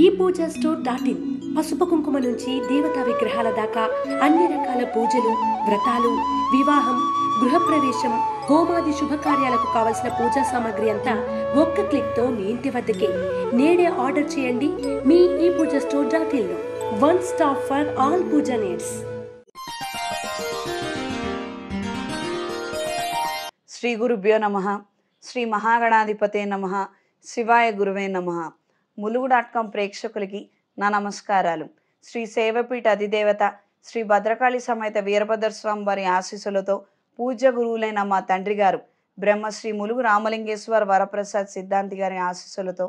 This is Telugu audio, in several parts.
ఈ పూజా స్టోర్ డాట్ ఇన్ పసుపు కుంకుమ నుంచి దేవతా విగ్రహాల దాకా అన్ని రకాల పూజలు వ్రతాలు వివాహం గృహప్రవేశం హోమాది శుభకార్యాలకు కావలసిన పూజా సామాగ్రి అంతా ఒక్క క్లిక్తో మీ ఇంటి వద్దకే నేడే ఆర్డర్ చేయండి మీ ఈ పూజా స్టోర్ డాట్ ఇన్లో one stop for all puja needs Shri గురుభ్యో నమ శ్రీ మహాగణాధిపతే నమ శివాయ గురువే నమ ములుగు డాట్ కామ్ ప్రేక్షకులకి నా నమస్కారాలు శ్రీ సేవపీఠ అధిదేవత శ్రీ భద్రకాళి సమేత వీరభద్ర స్వామి వారి ఆశీస్సులతో పూజ్య గురువులైన మా తండ్రి గారు బ్రహ్మశ్రీ ములుగు రామలింగేశ్వర్ వరప్రసాద్ సిద్ధాంతి గారి ఆశీస్సులతో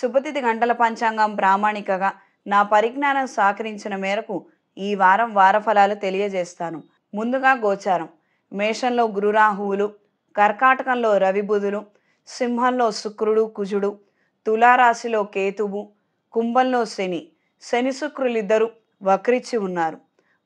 సుపతిథి గంటల పంచాంగం ప్రామాణికగా నా పరిజ్ఞానం సహకరించిన మేరకు ఈ వారం వారఫలాలు తెలియజేస్తాను ముందుగా గోచారం మేషంలో గురురాహువులు కర్కాటకంలో రవిబుధులు సింహంలో శుక్రుడు కుజుడు తులారాశిలో కేతువు కుంభంలో శని శని శుక్రులిద్దరూ వక్రిచ్చి ఉన్నారు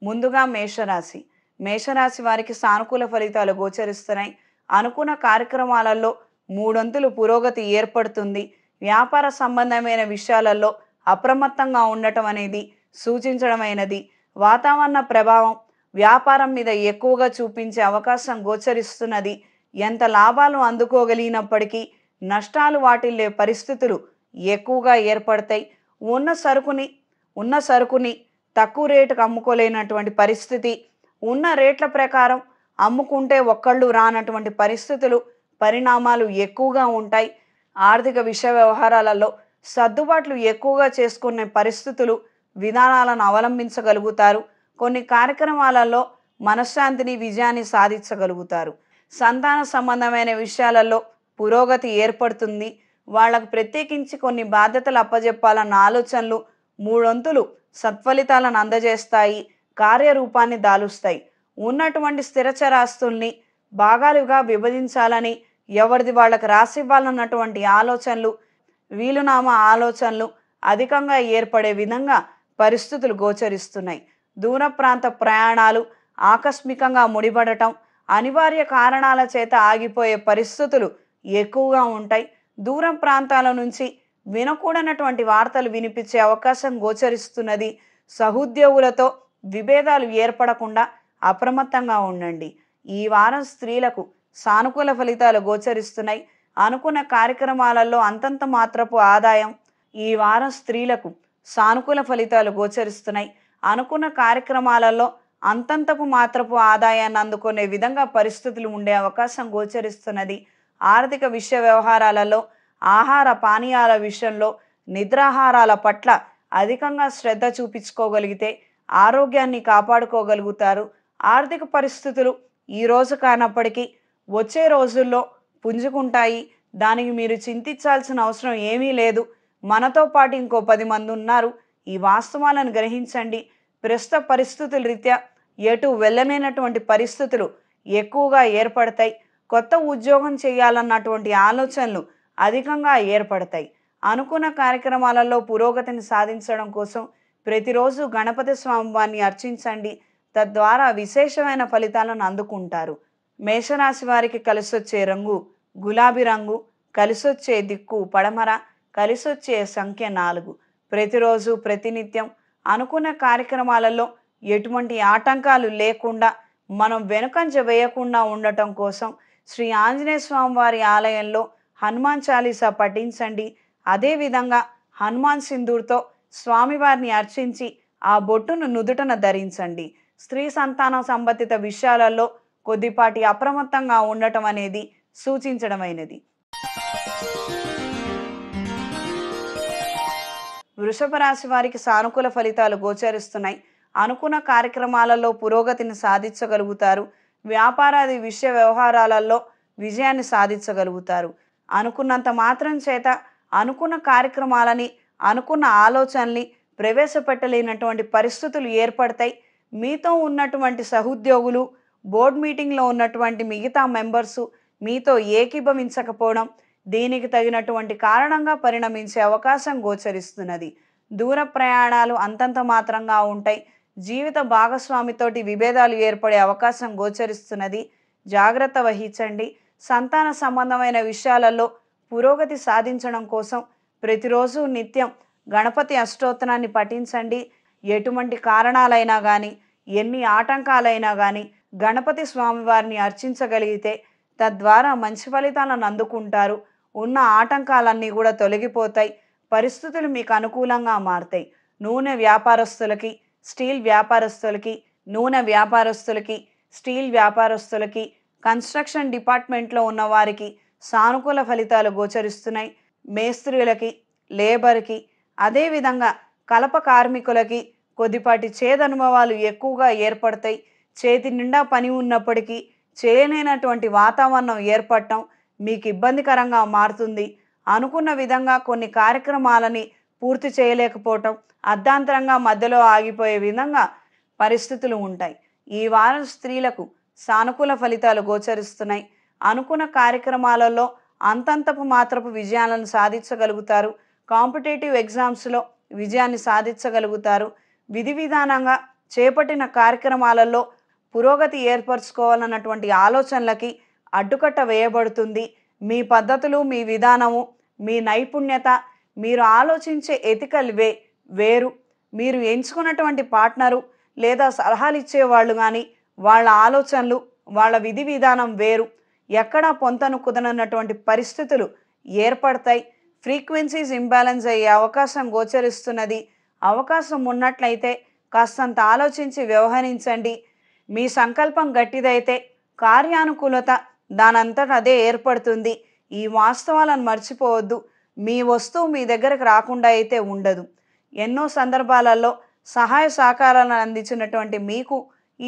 ముందుగా మేషరాశి మేషరాశి వారికి సానుకూల ఫలితాలు గోచరిస్తున్నాయి అనుకున్న కార్యక్రమాలలో మూడొంతులు పురోగతి ఏర్పడుతుంది వ్యాపార సంబంధమైన విషయాలలో అప్రమత్తంగా ఉండటం అనేది సూచించడమైనది వాతావరణ ప్రభావం వ్యాపారం మీద ఎక్కువగా చూపించే అవకాశం గోచరిస్తున్నది ఎంత లాభాలు అందుకోగలిగినప్పటికీ నష్టాలు వాటిల్లే పరిస్థితులు ఎక్కువగా ఏర్పడతాయి ఉన్న సరుకుని ఉన్న సరుకుని తక్కువ రేటుకు అమ్ముకోలేనటువంటి పరిస్థితి ఉన్న రేట్ల ప్రకారం అమ్ముకుంటే ఒక్కళ్ళు రానటువంటి పరిస్థితులు పరిణామాలు ఎక్కువగా ఉంటాయి ఆర్థిక విషయ వ్యవహారాలలో సర్దుబాట్లు ఎక్కువగా చేసుకునే పరిస్థితులు విధానాలను అవలంబించగలుగుతారు కొన్ని కార్యక్రమాలలో మనశ్శాంతిని విజయాన్ని సాధించగలుగుతారు సంతాన సంబంధమైన విషయాలలో పురోగతి ఏర్పడుతుంది వాళ్ళకు ప్రత్యేకించి కొన్ని బాధ్యతలు అప్పజెప్పాలన్న ఆలోచనలు మూడొంతులు సత్ఫలితాలను అందజేస్తాయి కార్యరూపాన్ని దాలుస్తాయి ఉన్నటువంటి స్థిరచరాస్తుల్ని భాగాలుగా విభజించాలని ఎవరిది వాళ్ళకి రాసివ్వాలన్నటువంటి ఆలోచనలు వీలునామా ఆలోచనలు అధికంగా ఏర్పడే విధంగా పరిస్థితులు గోచరిస్తున్నాయి దూర ప్రాంత ప్రయాణాలు ఆకస్మికంగా ముడిపడటం అనివార్య కారణాల చేత ఆగిపోయే పరిస్థితులు ఎక్కువగా ఉంటాయి దూరం ప్రాంతాల నుంచి వినకూడనటువంటి వార్తలు వినిపించే అవకాశం గోచరిస్తున్నది సహోద్యోగులతో విభేదాలు ఏర్పడకుండా అప్రమత్తంగా ఉండండి ఈ వారం స్త్రీలకు సానుకూల ఫలితాలు గోచరిస్తున్నాయి అనుకున్న కార్యక్రమాలలో అంతంత మాత్రపు ఆదాయం ఈ వారం స్త్రీలకు సానుకూల ఫలితాలు గోచరిస్తున్నాయి అనుకున్న కార్యక్రమాలలో అంతంతపు మాత్రపు ఆదాయాన్ని అందుకునే విధంగా పరిస్థితులు ఉండే అవకాశం గోచరిస్తున్నది ఆర్థిక విషయ వ్యవహారాలలో ఆహార పానీయాల విషయంలో నిద్రాహారాల పట్ల అధికంగా శ్రద్ధ చూపించుకోగలిగితే ఆరోగ్యాన్ని కాపాడుకోగలుగుతారు ఆర్థిక పరిస్థితులు ఈ రోజు కానప్పటికీ వచ్చే రోజుల్లో పుంజుకుంటాయి దానికి మీరు చింతించాల్సిన అవసరం ఏమీ లేదు మనతో పాటు ఇంకో పది మంది ఉన్నారు ఈ వాస్తవాలను గ్రహించండి ప్రస్తుత పరిస్థితుల రీత్యా ఎటు వెళ్ళలేనటువంటి పరిస్థితులు ఎక్కువగా ఏర్పడతాయి కొత్త ఉద్యోగం చేయాలన్నటువంటి ఆలోచనలు అధికంగా ఏర్పడతాయి అనుకున్న కార్యక్రమాలలో పురోగతిని సాధించడం కోసం ప్రతిరోజు గణపతి స్వామివారిని అర్చించండి తద్వారా విశేషమైన ఫలితాలను అందుకుంటారు మేషరాశి వారికి కలిసొచ్చే రంగు గులాబీ రంగు కలిసొచ్చే దిక్కు పడమర కలిసొచ్చే సంఖ్య నాలుగు ప్రతిరోజు ప్రతినిత్యం అనుకున్న కార్యక్రమాలలో ఎటువంటి ఆటంకాలు లేకుండా మనం వెనుకంజ వేయకుండా ఉండటం కోసం శ్రీ ఆంజనేయ స్వామి వారి ఆలయంలో హనుమాన్ చాలీసా పఠించండి అదేవిధంగా హనుమాన్ సింధూర్తో స్వామివారిని అర్చించి ఆ బొట్టును నుదుటన ధరించండి స్త్రీ సంతానం సంబంధిత విషయాలలో కొద్దిపాటి అప్రమత్తంగా ఉండటం అనేది సూచించడమైనది వృషభ రాశి వారికి సానుకూల ఫలితాలు గోచరిస్తున్నాయి అనుకున్న కార్యక్రమాలలో పురోగతిని సాధించగలుగుతారు వ్యాపారాది విషయ వ్యవహారాలలో విజయాన్ని సాధించగలుగుతారు అనుకున్నంత మాత్రం చేత అనుకున్న కార్యక్రమాలని అనుకున్న ఆలోచనల్ని ప్రవేశపెట్టలేనటువంటి పరిస్థితులు ఏర్పడతాయి మీతో ఉన్నటువంటి సహోద్యోగులు బోర్డ్ మీటింగ్లో ఉన్నటువంటి మిగతా మెంబర్సు మీతో ఏకీభవించకపోవడం దీనికి తగినటువంటి కారణంగా పరిణమించే అవకాశం గోచరిస్తున్నది దూర ప్రయాణాలు అంతంత మాత్రంగా ఉంటాయి జీవిత భాగస్వామితోటి విభేదాలు ఏర్పడే అవకాశం గోచరిస్తున్నది జాగ్రత్త వహించండి సంతాన సంబంధమైన విషయాలలో పురోగతి సాధించడం కోసం ప్రతిరోజు నిత్యం గణపతి అష్టోత్తరాన్ని పఠించండి ఎటువంటి కారణాలైనా కానీ ఎన్ని ఆటంకాలైనా కానీ గణపతి స్వామివారిని అర్చించగలిగితే తద్వారా మంచి ఫలితాలను అందుకుంటారు ఉన్న ఆటంకాలన్నీ కూడా తొలగిపోతాయి పరిస్థితులు మీకు అనుకూలంగా మారుతాయి నూనె వ్యాపారస్తులకి స్టీల్ వ్యాపారస్తులకి నూనె వ్యాపారస్తులకి స్టీల్ వ్యాపారస్తులకి కన్స్ట్రక్షన్ డిపార్ట్మెంట్లో ఉన్నవారికి సానుకూల ఫలితాలు గోచరిస్తున్నాయి మేస్త్రీలకి లేబర్కి అదేవిధంగా కలప కార్మికులకి కొద్దిపాటి చేదనుభవాలు ఎక్కువగా ఏర్పడతాయి చేతి నిండా పని ఉన్నప్పటికీ చేయలేనటువంటి వాతావరణం ఏర్పడటం మీకు ఇబ్బందికరంగా మారుతుంది అనుకున్న విధంగా కొన్ని కార్యక్రమాలని పూర్తి చేయలేకపోవటం అర్ధాంతరంగా మధ్యలో ఆగిపోయే విధంగా పరిస్థితులు ఉంటాయి ఈ వారం స్త్రీలకు సానుకూల ఫలితాలు గోచరిస్తున్నాయి అనుకున్న కార్యక్రమాలలో అంతంతపు మాత్రపు విజయాలను సాధించగలుగుతారు కాంపిటేటివ్ ఎగ్జామ్స్లో విజయాన్ని సాధించగలుగుతారు విధి విధానంగా చేపట్టిన కార్యక్రమాలలో పురోగతి ఏర్పరచుకోవాలన్నటువంటి ఆలోచనలకి అడ్డుకట్ట వేయబడుతుంది మీ పద్ధతులు మీ విధానము మీ నైపుణ్యత మీరు ఆలోచించే ఎథికల్ వే వేరు మీరు ఎంచుకున్నటువంటి పార్ట్నరు లేదా సలహాలు ఇచ్చేవాళ్ళు కానీ వాళ్ళ ఆలోచనలు వాళ్ళ విధి విధానం వేరు ఎక్కడా పొంతను కుదనన్నటువంటి పరిస్థితులు ఏర్పడతాయి ఫ్రీక్వెన్సీస్ ఇంబ్యాలెన్స్ అయ్యే అవకాశం గోచరిస్తున్నది అవకాశం ఉన్నట్లయితే కాస్తంత ఆలోచించి వ్యవహరించండి మీ సంకల్పం గట్టిదైతే కార్యానుకూలత దానంతట అదే ఏర్పడుతుంది ఈ వాస్తవాలను మర్చిపోవద్దు మీ వస్తువు మీ దగ్గరకు రాకుండా అయితే ఉండదు ఎన్నో సందర్భాలలో సహాయ సహకారాలను అందించినటువంటి మీకు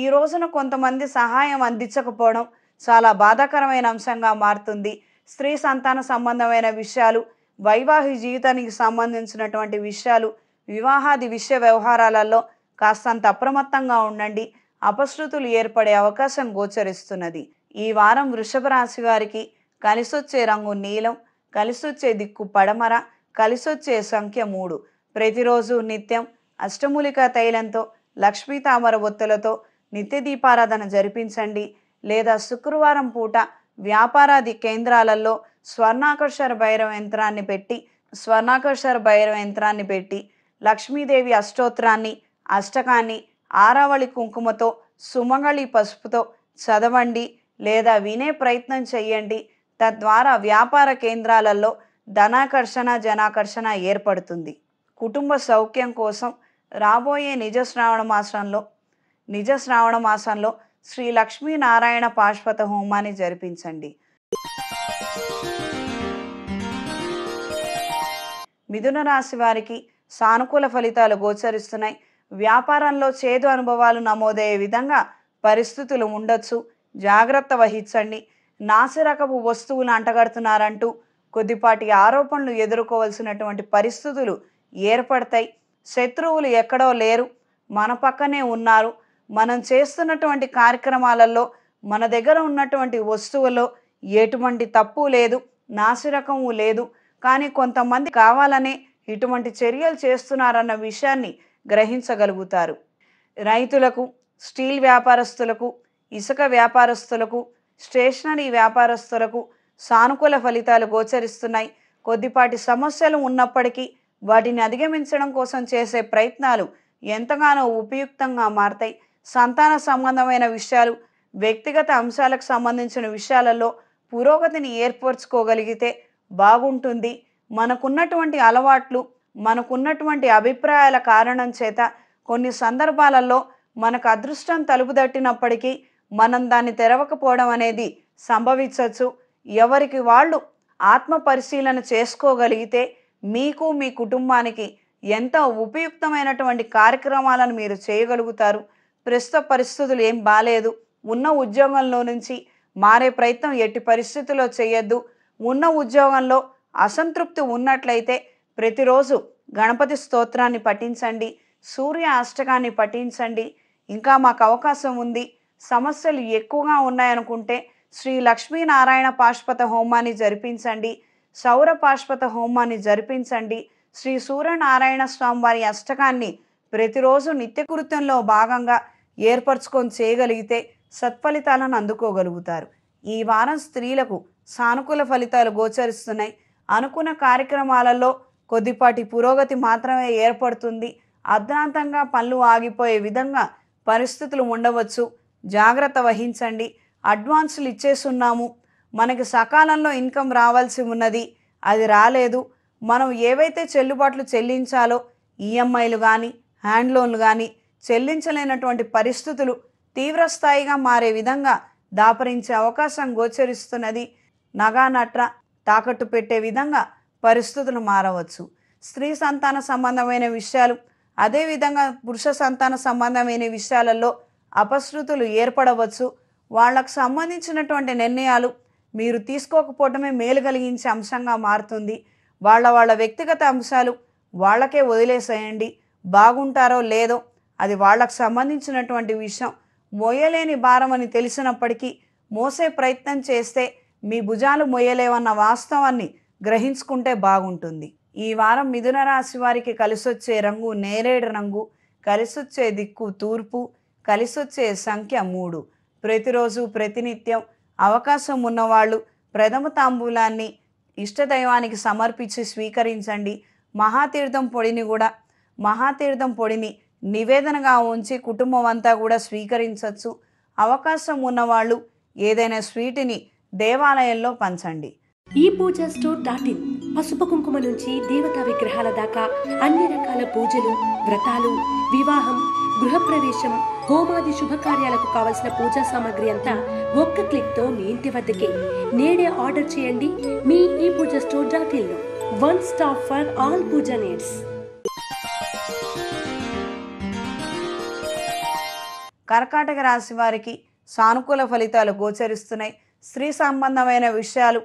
ఈ రోజున కొంతమంది సహాయం అందించకపోవడం చాలా బాధాకరమైన అంశంగా మారుతుంది స్త్రీ సంతాన సంబంధమైన విషయాలు వైవాహిక జీవితానికి సంబంధించినటువంటి విషయాలు వివాహాది విషయ వ్యవహారాలలో కాస్తంత అప్రమత్తంగా ఉండండి అపశృతులు ఏర్పడే అవకాశం గోచరిస్తున్నది ఈ వారం వృషభ రాశి వారికి కలిసొచ్చే రంగు నీలం కలిసొచ్చే దిక్కు పడమర కలిసొచ్చే సంఖ్య మూడు ప్రతిరోజు నిత్యం అష్టమూలిక తైలంతో లక్ష్మీ తామర ఒత్తులతో నిత్య దీపారాధన జరిపించండి లేదా శుక్రవారం పూట వ్యాపారాది కేంద్రాలలో స్వర్ణాకర్షర భైరవ యంత్రాన్ని పెట్టి స్వర్ణాకర్షర భైరవ యంత్రాన్ని పెట్టి లక్ష్మీదేవి అష్టోత్రాన్ని అష్టకాన్ని ఆరావళి కుంకుమతో సుమంగళి పసుపుతో చదవండి లేదా వినే ప్రయత్నం చేయండి తద్వారా వ్యాపార కేంద్రాలలో ధనాకర్షణ జనాకర్షణ ఏర్పడుతుంది కుటుంబ సౌఖ్యం కోసం రాబోయే నిజ శ్రావణ మాసంలో నిజ శ్రావణ మాసంలో శ్రీ లక్ష్మీనారాయణ పాశ్వత హోమాన్ని జరిపించండి మిథున రాశి వారికి సానుకూల ఫలితాలు గోచరిస్తున్నాయి వ్యాపారంలో చేదు అనుభవాలు నమోదయ్యే విధంగా పరిస్థితులు ఉండొచ్చు జాగ్రత్త వహించండి నాసిరకపు వస్తువులు అంటగడుతున్నారంటూ కొద్దిపాటి ఆరోపణలు ఎదుర్కోవలసినటువంటి పరిస్థితులు ఏర్పడతాయి శత్రువులు ఎక్కడో లేరు మన పక్కనే ఉన్నారు మనం చేస్తున్నటువంటి కార్యక్రమాలలో మన దగ్గర ఉన్నటువంటి వస్తువులో ఎటువంటి తప్పు లేదు నాసిరకము లేదు కానీ కొంతమంది కావాలనే ఇటువంటి చర్యలు చేస్తున్నారన్న విషయాన్ని గ్రహించగలుగుతారు రైతులకు స్టీల్ వ్యాపారస్తులకు ఇసుక వ్యాపారస్తులకు స్టేషనరీ వ్యాపారస్తులకు సానుకూల ఫలితాలు గోచరిస్తున్నాయి కొద్దిపాటి సమస్యలు ఉన్నప్పటికీ వాటిని అధిగమించడం కోసం చేసే ప్రయత్నాలు ఎంతగానో ఉపయుక్తంగా మారతాయి సంతాన సంబంధమైన విషయాలు వ్యక్తిగత అంశాలకు సంబంధించిన విషయాలలో పురోగతిని ఏర్పరచుకోగలిగితే బాగుంటుంది మనకున్నటువంటి అలవాట్లు మనకున్నటువంటి అభిప్రాయాల కారణం చేత కొన్ని సందర్భాలలో మనకు అదృష్టం తలుపుదట్టినప్పటికీ మనం దాన్ని తెరవకపోవడం అనేది సంభవించవచ్చు ఎవరికి వాళ్ళు ఆత్మ పరిశీలన చేసుకోగలిగితే మీకు మీ కుటుంబానికి ఎంత ఉపయుక్తమైనటువంటి కార్యక్రమాలను మీరు చేయగలుగుతారు ప్రస్తుత పరిస్థితులు ఏం బాలేదు ఉన్న ఉద్యోగంలో నుంచి మారే ప్రయత్నం ఎట్టి పరిస్థితుల్లో చేయొద్దు ఉన్న ఉద్యోగంలో అసంతృప్తి ఉన్నట్లయితే ప్రతిరోజు గణపతి స్తోత్రాన్ని పఠించండి సూర్య అష్టకాన్ని పఠించండి ఇంకా మాకు అవకాశం ఉంది సమస్యలు ఎక్కువగా ఉన్నాయనుకుంటే శ్రీ లక్ష్మీనారాయణ పాశ్పత హోమాన్ని జరిపించండి సౌర పాశ్పత హోమాన్ని జరిపించండి శ్రీ సూర్యనారాయణ స్వామి వారి అష్టకాన్ని ప్రతిరోజు నిత్యకృత్యంలో భాగంగా ఏర్పరచుకొని చేయగలిగితే సత్ఫలితాలను అందుకోగలుగుతారు ఈ వారం స్త్రీలకు సానుకూల ఫలితాలు గోచరిస్తున్నాయి అనుకున్న కార్యక్రమాలలో కొద్దిపాటి పురోగతి మాత్రమే ఏర్పడుతుంది అర్ధాంతంగా పనులు ఆగిపోయే విధంగా పరిస్థితులు ఉండవచ్చు జాగ్రత్త వహించండి అడ్వాన్సులు ఇచ్చేస్తున్నాము మనకి సకాలంలో ఇన్కమ్ రావాల్సి ఉన్నది అది రాలేదు మనం ఏవైతే చెల్లుబాట్లు చెల్లించాలో ఈఎంఐలు కానీ హ్యాండ్ లోన్లు కానీ చెల్లించలేనటువంటి పరిస్థితులు తీవ్రస్థాయిగా మారే విధంగా దాపరించే అవకాశం గోచరిస్తున్నది నగానట్ర తాకట్టు పెట్టే విధంగా పరిస్థితులు మారవచ్చు స్త్రీ సంతాన సంబంధమైన విషయాలు అదేవిధంగా పురుష సంతాన సంబంధమైన విషయాలలో అపశృతులు ఏర్పడవచ్చు వాళ్లకు సంబంధించినటువంటి నిర్ణయాలు మీరు తీసుకోకపోవటమే మేలు కలిగించే అంశంగా మారుతుంది వాళ్ళ వాళ్ళ వ్యక్తిగత అంశాలు వాళ్ళకే వదిలేసేయండి బాగుంటారో లేదో అది వాళ్ళకు సంబంధించినటువంటి విషయం మోయలేని భారం అని తెలిసినప్పటికీ మోసే ప్రయత్నం చేస్తే మీ భుజాలు మోయలేవన్న వాస్తవాన్ని గ్రహించుకుంటే బాగుంటుంది ఈ వారం మిథున రాశి వారికి కలిసొచ్చే రంగు నేరేడు రంగు కలిసొచ్చే దిక్కు తూర్పు కలిసొచ్చే సంఖ్య మూడు ప్రతిరోజు ప్రతినిత్యం అవకాశం ఉన్నవాళ్ళు ప్రథమ తాంబూలాన్ని ఇష్టదైవానికి సమర్పించి స్వీకరించండి మహాతీర్థం పొడిని కూడా మహాతీర్థం పొడిని నివేదనగా ఉంచి కుటుంబం అంతా కూడా స్వీకరించవచ్చు అవకాశం ఉన్నవాళ్ళు ఏదైనా స్వీట్ని దేవాలయంలో పంచండి ఈ పూజ స్టోర్ డాట్ ఇన్ పసుపు కుంకుమ నుంచి దేవతా విగ్రహాల దాకా అన్ని రకాల పూజలు వ్రతాలు వివాహం గృహప్రవేశం హోమాది శుభకార్యాలకు కావలసిన పూజా సామాగ్రి అంతా ఒక్క క్లిక్తో మీ ఇంటి వద్దకే నేడే ఆర్డర్ చేయండి మీ ఈ పూజ store dot in one stop for all puja needs కర్కాటక రాశి వారికి సానుకూల ఫలితాలు గోచరిస్తున్నాయి స్త్రీ సంబంధమైన విషయాలు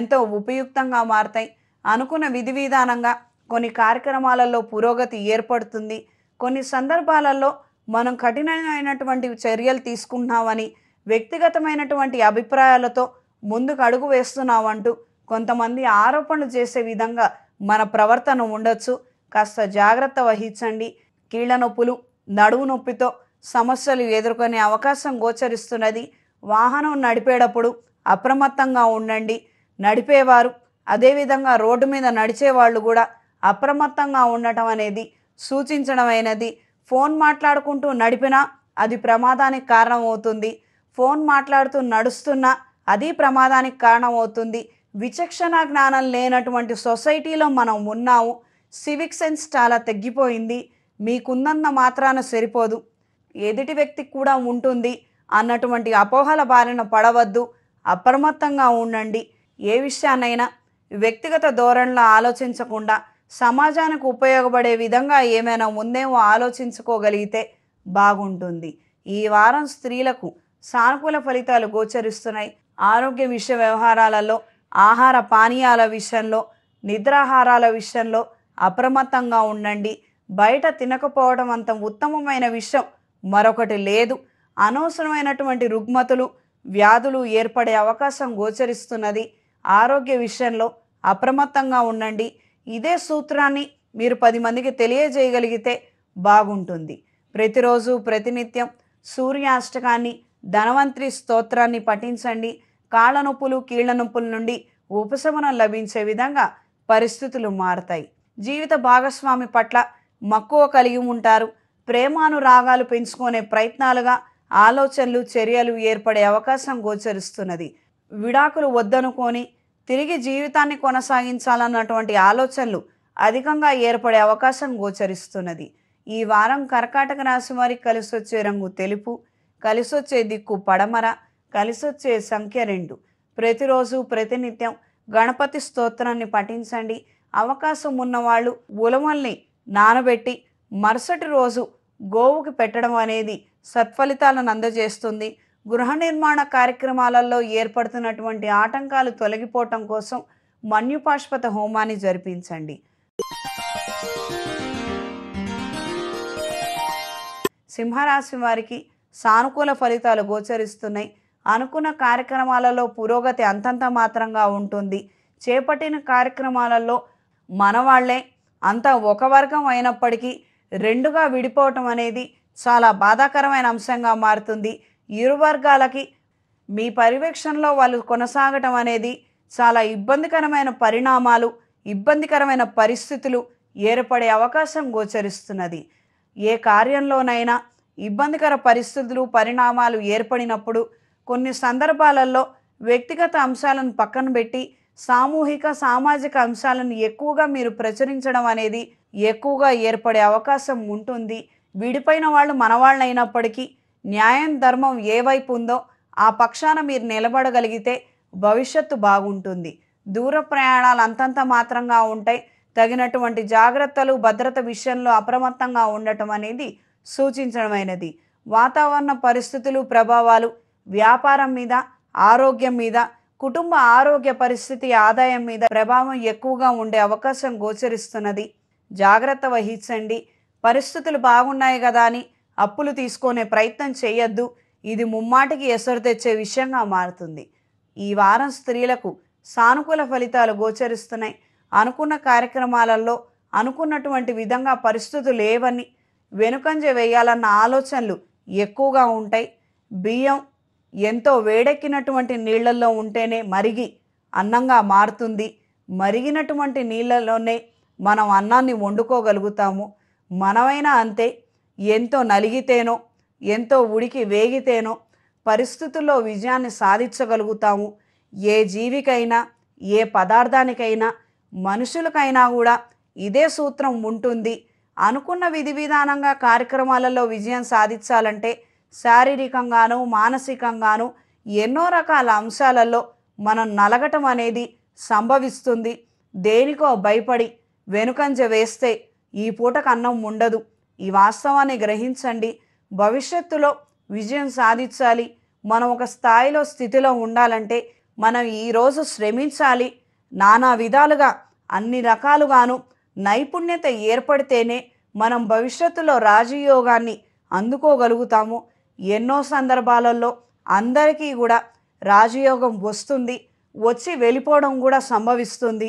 ఎంతో ఉపయుక్తంగా మారుతాయి అనుకున్న విధి విధానంగా కొన్ని కార్యక్రమాలలో పురోగతి ఏర్పడుతుంది కొన్ని సందర్భాలలో మనం కఠినమైనటువంటి చర్యలు తీసుకుంటున్నామని వ్యక్తిగతమైనటువంటి అభిప్రాయాలతో ముందుకు అడుగు వేస్తున్నామంటూ కొంతమంది ఆరోపణలు చేసే విధంగా మన ప్రవర్తన ఉండొచ్చు కాస్త జాగ్రత్త వహించండి కీళ్ళ నొప్పులు నడువు నొప్పితో సమస్యలు ఎదుర్కొనే అవకాశం గోచరిస్తున్నది వాహనం నడిపేటప్పుడు అప్రమత్తంగా ఉండండి నడిపేవారు అదేవిధంగా రోడ్డు మీద నడిచే వాళ్ళు కూడా అప్రమత్తంగా ఉండటం అనేది సూచించడమైనది ఫోన్ మాట్లాడుకుంటూ నడిపినా అది ప్రమాదానికి కారణమవుతుంది ఫోన్ మాట్లాడుతూ నడుస్తున్నా అది ప్రమాదానికి కారణమవుతుంది విచక్షణ జ్ఞానం లేనటువంటి సొసైటీలో మనం ఉన్నాము సివిక్ సెన్స్ చాలా తగ్గిపోయింది మీకున్నంత మాత్రాన సరిపోదు ఎదుటి వ్యక్తికి కూడా ఉంటుంది అన్నటువంటి అపోహల బారిన పడవద్దు అప్రమత్తంగా ఉండండి ఏ విషయాన్నైనా వ్యక్తిగత ధోరణిలో ఆలోచించకుండా సమాజానికి ఉపయోగపడే విధంగా ఏమైనా ఉందేమో ఆలోచించుకోగలిగితే బాగుంటుంది ఈ వారం స్త్రీలకు సానుకూల ఫలితాలు గోచరిస్తున్నాయి ఆరోగ్య విషయ వ్యవహారాలలో ఆహార పానీయాల విషయంలో నిద్రాహారాల విషయంలో అప్రమత్తంగా ఉండండి బయట తినకపోవడం అంత ఉత్తమమైన విషయం మరొకటి లేదు అనవసరమైనటువంటి రుగ్మతులు వ్యాధులు ఏర్పడే అవకాశం గోచరిస్తున్నది ఆరోగ్య విషయంలో అప్రమత్తంగా ఉండండి ఇదే సూత్రాన్ని మీరు పది మందికి తెలియజేయగలిగితే బాగుంటుంది ప్రతిరోజు ప్రతినిత్యం సూర్యాష్టకాన్ని ధనవంత్రి స్తోత్రాన్ని పఠించండి కాళ్ళ నొప్పులు కీళ్ల నొప్పుల నుండి ఉపశమనం లభించే విధంగా పరిస్థితులు మారతాయి జీవిత భాగస్వామి పట్ల మక్కువ కలిగి ఉంటారు ప్రేమానురాగాలు పెంచుకునే ప్రయత్నాలుగా ఆలోచనలు చర్యలు ఏర్పడే అవకాశం గోచరిస్తున్నది విడాకులు వద్దనుకొని తిరిగి జీవితాన్ని కొనసాగించాలన్నటువంటి ఆలోచనలు అధికంగా ఏర్పడే అవకాశం గోచరిస్తున్నది ఈ వారం కర్కాటక రాశి వారికి కలిసొచ్చే రంగు తెలుపు కలిసొచ్చే దిక్కు పడమర కలిసొచ్చే సంఖ్య రెండు ప్రతిరోజు ప్రతినిత్యం గణపతి స్తోత్రాన్ని పఠించండి అవకాశం ఉన్నవాళ్ళు ఉలవల్ని నానబెట్టి మరుసటి రోజు గోవుకి పెట్టడం అనేది సత్ఫలితాలను అందజేస్తుంది గృహ నిర్మాణ కార్యక్రమాలలో ఏర్పడుతున్నటువంటి ఆటంకాలు తొలగిపోవటం కోసం మన్యుపాశ్వత హోమాన్ని జరిపించండి సింహరాశి వారికి సానుకూల ఫలితాలు గోచరిస్తున్నాయి అనుకున్న కార్యక్రమాలలో పురోగతి అంతంత మాత్రంగా ఉంటుంది చేపట్టిన కార్యక్రమాలలో మనవాళ్లే అంత ఒక వర్గం అయినప్పటికీ రెండుగా విడిపోవటం అనేది చాలా బాధాకరమైన అంశంగా మారుతుంది ఇరు వర్గాలకి మీ పర్యవేక్షణలో వాళ్ళు కొనసాగటం అనేది చాలా ఇబ్బందికరమైన పరిణామాలు ఇబ్బందికరమైన పరిస్థితులు ఏర్పడే అవకాశం గోచరిస్తున్నది ఏ కార్యంలోనైనా ఇబ్బందికర పరిస్థితులు పరిణామాలు ఏర్పడినప్పుడు కొన్ని సందర్భాలలో వ్యక్తిగత అంశాలను పక్కన పెట్టి సామూహిక సామాజిక అంశాలను ఎక్కువగా మీరు ప్రచురించడం అనేది ఎక్కువగా ఏర్పడే అవకాశం ఉంటుంది విడిపోయిన వాళ్ళు మనవాళ్ళైనప్పటికీ న్యాయం ధర్మం ఏ వైపు ఉందో ఆ పక్షాన మీరు నిలబడగలిగితే భవిష్యత్తు బాగుంటుంది దూర ప్రయాణాలు అంతంత మాత్రంగా ఉంటాయి తగినటువంటి జాగ్రత్తలు భద్రత విషయంలో అప్రమత్తంగా ఉండటం అనేది సూచించడమైనది వాతావరణ పరిస్థితులు ప్రభావాలు వ్యాపారం మీద ఆరోగ్యం మీద కుటుంబ ఆరోగ్య పరిస్థితి ఆదాయం మీద ప్రభావం ఎక్కువగా ఉండే అవకాశం గోచరిస్తున్నది జాగ్రత్త వహించండి పరిస్థితులు బాగున్నాయి కదా అని అప్పులు తీసుకునే ప్రయత్నం చేయొద్దు ఇది ముమ్మాటికి ఎసరు తెచ్చే విషయంగా మారుతుంది ఈ వారం స్త్రీలకు సానుకూల ఫలితాలు గోచరిస్తున్నాయి అనుకున్న కార్యక్రమాలలో అనుకున్నటువంటి విధంగా పరిస్థితులు లేవని వెనుకంజ వేయాలన్న ఆలోచనలు ఎక్కువగా ఉంటాయి బియ్యం ఎంతో వేడెక్కినటువంటి నీళ్లలో ఉంటేనే మరిగి అన్నంగా మారుతుంది మరిగినటువంటి నీళ్ళలోనే మనం అన్నాన్ని వండుకోగలుగుతాము మనమైనా అంతే ఎంతో నలిగితేనో ఎంతో ఉడికి వేగితేనో పరిస్థితుల్లో విజయాన్ని సాధించగలుగుతాము ఏ జీవికైనా ఏ పదార్థానికైనా మనుషులకైనా కూడా ఇదే సూత్రం ఉంటుంది అనుకున్న విధి విధానంగా కార్యక్రమాలలో విజయం సాధించాలంటే శారీరకంగాను మానసికంగాను ఎన్నో రకాల అంశాలలో మనం నలగటం అనేది సంభవిస్తుంది దేనికో భయపడి వెనుకంజ వేస్తే ఈ పూటకు అన్నం ఉండదు ఈ వాస్తవాన్ని గ్రహించండి భవిష్యత్తులో విజయం సాధించాలి మనం ఒక స్థాయిలో స్థితిలో ఉండాలంటే మనం ఈరోజు శ్రమించాలి నానా విధాలుగా అన్ని రకాలుగాను నైపుణ్యత ఏర్పడితేనే మనం భవిష్యత్తులో రాజయోగాన్ని అందుకోగలుగుతాము ఎన్నో సందర్భాలలో అందరికీ కూడా రాజయోగం వస్తుంది వచ్చి వెళ్ళిపోవడం కూడా సంభవిస్తుంది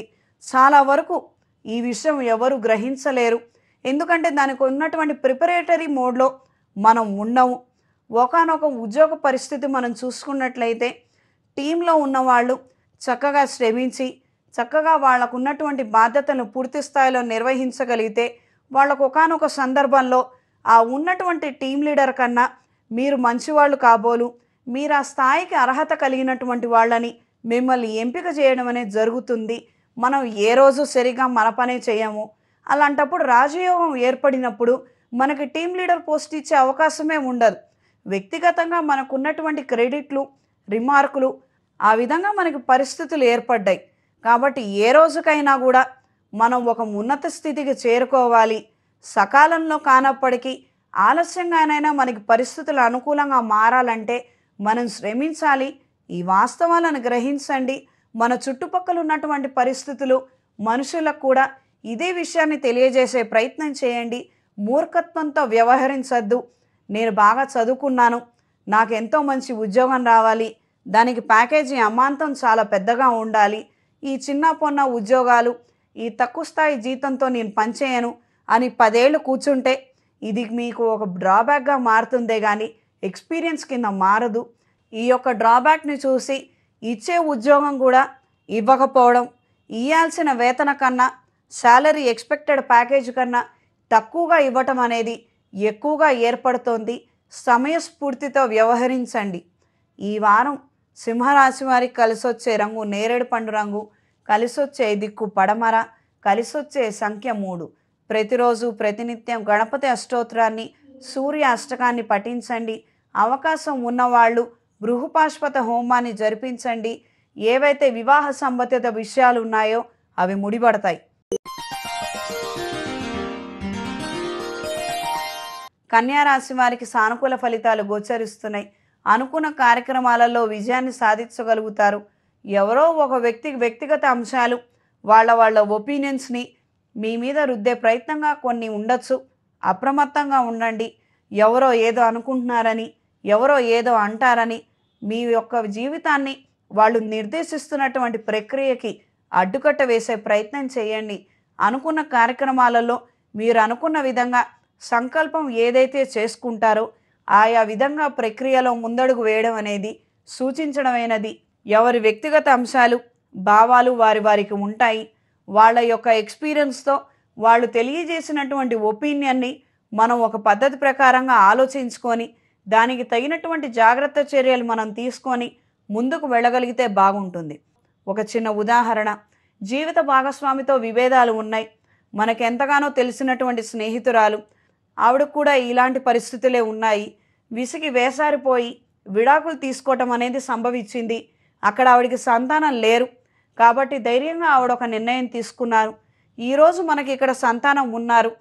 చాలా వరకు ఈ విషయం ఎవరు గ్రహించలేరు ఎందుకంటే దానికి ఉన్నటువంటి ప్రిపరేటరీ మోడ్లో మనం ఉండము ఒకనొక ఉద్యోగ పరిస్థితి మనం చూసుకున్నట్లయితే టీంలో ఉన్నవాళ్ళు చక్కగా శ్రమించి చక్కగా వాళ్ళకు ఉన్నటువంటి బాధ్యతను పూర్తి స్థాయిలో నిర్వహించగలిగితే వాళ్ళకు ఒకనొక సందర్భంలో ఆ ఉన్నటువంటి టీం లీడర్ కన్నా మీరు మంచివాళ్ళు కాబోలు మీరు ఆ స్థాయికి అర్హత కలిగినటువంటి వాళ్ళని మిమ్మల్ని ఎంపిక చేయడం అనేది జరుగుతుంది మనం ఏ రోజు సరిగా మన పనే చేయము అలాంటప్పుడు రాజయోగం ఏర్పడినప్పుడు మనకి టీం లీడర్ పోస్ట్ ఇచ్చే అవకాశమే ఉండదు వ్యక్తిగతంగా మనకున్నటువంటి క్రెడిట్లు రిమార్కులు ఆ విధంగా మనకి పరిస్థితులు ఏర్పడ్డాయి కాబట్టి ఏ రోజుకైనా కూడా మనం ఒక ఉన్నత స్థితికి చేరుకోవాలి సకాలంలో కానప్పటికీ ఆలస్యంగానైనా మనకి పరిస్థితులు అనుకూలంగా మారాలంటే మనం శ్రమించాలి ఈ వాస్తవాలను గ్రహించండి మన చుట్టుపక్కల ఉన్నటువంటి పరిస్థితులు మనుషులకు కూడా ఇదే విషయాన్ని తెలియజేసే ప్రయత్నం చేయండి మూర్ఖత్వంతో వ్యవహరించద్దు నేను బాగా చదువుకున్నాను నాకు ఎంతో మంచి ఉద్యోగం రావాలి దానికి ప్యాకేజీ అమాంతం చాలా పెద్దగా ఉండాలి ఈ చిన్న పొన్న ఉద్యోగాలు ఈ తక్కువ స్థాయి జీతంతో నేను పనిచేయను అని పదేళ్ళు కూర్చుంటే ఇది మీకు ఒక డ్రాబ్యాక్గా మారుతుందే కానీ ఎక్స్పీరియన్స్ కింద మారదు ఈ యొక్క డ్రాబ్యాక్ని చూసి ఇచ్చే ఉద్యోగం కూడా ఇవ్వకపోవడం ఇవ్వాల్సిన వేతన కన్నా శాలరీ ఎక్స్పెక్టెడ్ ప్యాకేజ్ కన్నా తక్కువగా ఇవ్వటం అనేది ఎక్కువగా ఏర్పడుతోంది సమయస్ఫూర్తితో వ్యవహరించండి ఈ వారం సింహరాశి వారికి కలిసొచ్చే రంగు నేరేడు పండు రంగు కలిసొచ్చే దిక్కు పడమర కలిసొచ్చే సంఖ్య మూడు ప్రతిరోజు ప్రతినిత్యం గణపతి అష్టోత్తరాన్ని సూర్య అష్టకాన్ని పఠించండి అవకాశం ఉన్నవాళ్ళు బృహపాశ్వత హోమాన్ని జరిపించండి ఏవైతే వివాహ సంబంధిత విషయాలు ఉన్నాయో అవి ముడిపడతాయి కన్యారాశి వారికి సానుకూల ఫలితాలు గోచరిస్తున్నాయి అనుకున్న కార్యక్రమాలలో విజయాన్ని సాధించగలుగుతారు ఎవరో ఒక వ్యక్తి వ్యక్తిగత అంశాలు వాళ్ళ వాళ్ళ ఒపీనియన్స్ని మీ మీద రుద్దే ప్రయత్నంగా కొన్ని ఉండొచ్చు అప్రమత్తంగా ఉండండి ఎవరో ఏదో అనుకుంటున్నారని ఎవరో ఏదో అంటారని మీ యొక్క జీవితాన్ని వాళ్ళు నిర్దేశిస్తున్నటువంటి ప్రక్రియకి అడ్డుకట్ట వేసే ప్రయత్నం చేయండి అనుకున్న కార్యక్రమాలలో మీరు అనుకున్న విధంగా సంకల్పం ఏదైతే చేసుకుంటారో ఆయా విధంగా ప్రక్రియలో ముందడుగు వేయడం అనేది సూచించడమైనది ఎవరి వ్యక్తిగత అంశాలు భావాలు వారి వారికి ఉంటాయి వాళ్ళ యొక్క ఎక్స్పీరియన్స్తో వాళ్ళు తెలియజేసినటువంటి ఒపీనియన్ని మనం ఒక పద్ధతి ప్రకారంగా ఆలోచించుకొని దానికి తగినటువంటి జాగ్రత్త చర్యలు మనం తీసుకొని ముందుకు వెళ్ళగలిగితే బాగుంటుంది ఒక చిన్న ఉదాహరణ జీవిత భాగస్వామితో విభేదాలు ఉన్నాయి మనకెంతగానో తెలిసినటువంటి స్నేహితురాలు ఆవిడ కూడా ఇలాంటి పరిస్థితులే ఉన్నాయి విసిగి వేసారిపోయి విడాకులు తీసుకోవటం అనేది సంభవించింది అక్కడ ఆవిడికి సంతానం లేరు కాబట్టి ధైర్యంగా ఆవిడ ఒక నిర్ణయం తీసుకున్నారు ఈరోజు మనకి ఇక్కడ సంతానం ఉన్నారు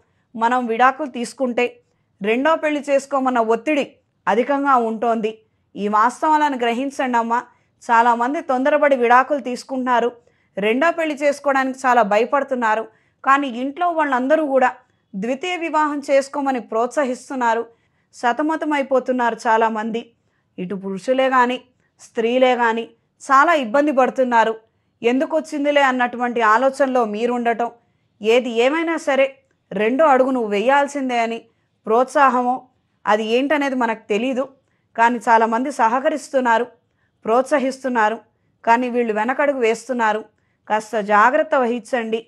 మనం విడాకులు తీసుకుంటే రెండో పెళ్లి చేసుకోమన్న ఒత్తిడి అధికంగా ఉంటోంది ఈ వాస్తవాలను గ్రహించండి అమ్మ చాలామంది తొందరపడి విడాకులు తీసుకుంటున్నారు రెండో పెళ్లి చేసుకోవడానికి చాలా భయపడుతున్నారు కానీ ఇంట్లో వాళ్ళందరూ కూడా ద్వితీయ వివాహం చేసుకోమని ప్రోత్సహిస్తున్నారు సతమతమైపోతున్నారు చాలామంది ఇటు పురుషులే కానీ స్త్రీలే కానీ చాలా ఇబ్బంది పడుతున్నారు ఎందుకు వచ్చిందిలే అన్నటువంటి ఆలోచనలో మీరుండటం ఏది ఏమైనా సరే రెండో అడుగు నువ్వు వేయాల్సిందే అని ప్రోత్సాహమో అది ఏంటనేది మనకు తెలీదు కానీ చాలామంది సహకరిస్తున్నారు ప్రోత్సహిస్తున్నారు కానీ వీళ్ళు వెనకడుగు వేస్తున్నారు కాస్త జాగ్రత్త వహించండి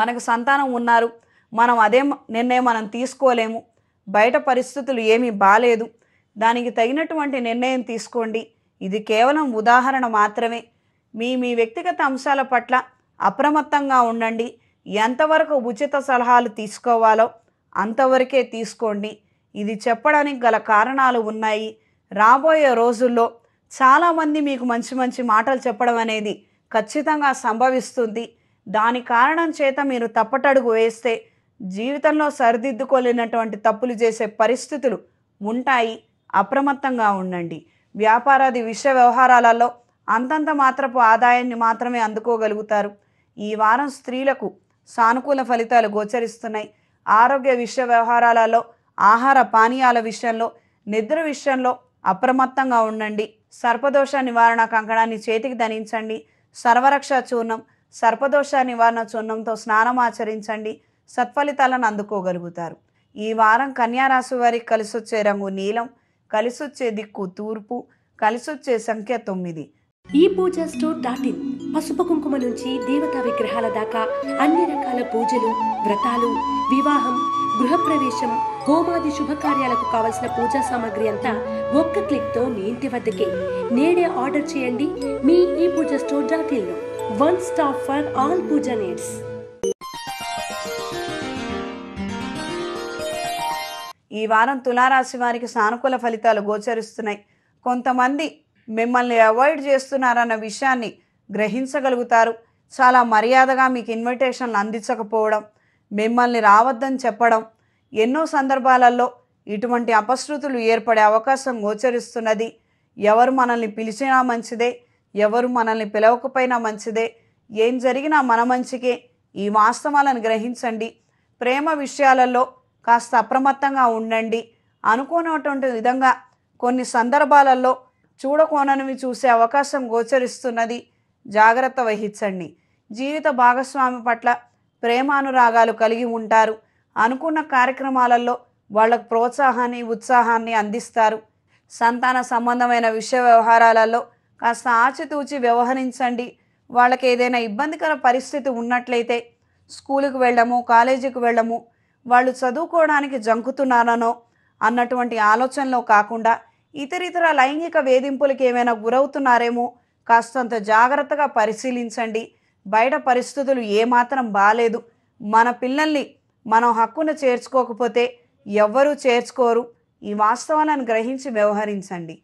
మనకు సంతానం ఉన్నారు మనం అదే నిర్ణయం మనం తీసుకోలేము బయట పరిస్థితులు ఏమీ బాగాలేదు దానికి తగినటువంటి నిర్ణయం తీసుకోండి ఇది కేవలం ఉదాహరణ మాత్రమే మీ మీ వ్యక్తిగత అంశాల పట్ల అప్రమత్తంగా ఉండండి ఎంతవరకు ఉచిత సలహాలు తీసుకోవాలో అంతవరకే తీసుకోండి ఇది చెప్పడానికి గల కారణాలు ఉన్నాయి రాబోయే రోజుల్లో చాలామంది మీకు మంచి మంచి మాటలు చెప్పడం అనేది ఖచ్చితంగా సంభవిస్తుంది దాని కారణం చేత మీరు తప్పటడుగు వేస్తే జీవితంలో సరిదిద్దుకోలేనటువంటి తప్పులు చేసే పరిస్థితులు ఉంటాయి అప్రమత్తంగా ఉండండి వ్యాపారాది విషయ వ్యవహారాలలో అంతంత మాత్రపు ఆదాయాన్ని మాత్రమే అందుకోగలుగుతారు ఈ వారం స్త్రీలకు సానుకూల ఫలితాలు గోచరిస్తున్నాయి ఆరోగ్య విషయ వ్యవహారాలలో ఆహార పానీయాల విషయంలో నిద్ర విషయంలో అప్రమత్తంగా ఉండండి సర్పదోష నివారణ కంకణాన్ని చేతికి ధనించండి సర్వరక్ష చూర్ణం సర్పదోష నివారణ చూర్ణంతో స్నానం ఆచరించండి సత్ఫలితాలను అందుకోగలుగుతారు ఈ వారం కన్యారాశి వారికి కలిసొచ్చే రంగు నీలం కలిసొచ్చే దిక్కు తూర్పు కలిసొచ్చే సంఖ్య తొమ్మిది ఈ పూజ స్టోర్ డాట్ ఇన్ పసుపు కుంకుమ నుంచి దేవతా విగ్రహాల దాకా అన్ని రకాల పూజలు వ్రతాలు వివాహం గృహప్రవేశం హోమాది శుభకార్యాలకు కావలసిన పూజా సామాగ్రి అంతా ఒక్క క్లిక్తో మీ ఇంటి వద్దకే నేడే ఆర్డర్ చేయండి మీ ఈ పూజ స్టోర్ డాట్ ఇన్లో one stop for all puja needs ఈ వారం తులారాశి వారికి సానుకూల ఫలితాలు గోచరిస్తున్నాయి కొంతమంది మిమ్మల్ని అవాయిడ్ చేస్తున్నారన్న విషయాన్ని గ్రహించగలుగుతారు చాలా మర్యాదగా మీకు ఇన్విటేషన్లు అందించకపోవడం మిమ్మల్ని రావద్దని చెప్పడం ఎన్నో సందర్భాలలో ఇటువంటి అపశృతులు ఏర్పడే అవకాశం గోచరిస్తున్నది ఎవరు మనల్ని పిలిచినా మంచిదే ఎవరు మనల్ని పిలవకపోయినా మంచిదే ఏం జరిగినా మన మంచికే ఈ వాస్తవాలను గ్రహించండి ప్రేమ విషయాలలో కాస్త అప్రమత్తంగా ఉండండి అనుకోనటువంటి విధంగా కొన్ని సందర్భాలలో చూడకోననివి చూసే అవకాశం గోచరిస్తున్నది జాగ్రత్త వహించండి జీవిత భాగస్వామి పట్ల ప్రేమానురాగాలు కలిగి ఉంటారు అనుకున్న కార్యక్రమాలలో వాళ్ళకు ప్రోత్సాహాన్ని ఉత్సాహాన్ని అందిస్తారు సంతాన సంబంధమైన విషయ వ్యవహారాలలో కాస్త ఆచితూచి వ్యవహరించండి వాళ్ళకి ఏదైనా ఇబ్బందికర పరిస్థితి ఉన్నట్లయితే స్కూలుకు వెళ్ళడము కాలేజీకి వెళ్ళము వాళ్ళు చదువుకోవడానికి జంకుతున్నారనో అన్నటువంటి ఆలోచనలో కాకుండా ఇతరితర లైంగిక వేధింపులకి ఏమైనా గురవుతున్నారేమో కాస్తంత జాగ్రత్తగా పరిశీలించండి బయట పరిస్థితులు ఏమాత్రం బాలేదు మన పిల్లల్ని మనం హక్కును చేర్చుకోకపోతే ఎవ్వరూ చేర్చుకోరు ఈ వాస్తవాలను గ్రహించి వ్యవహరించండి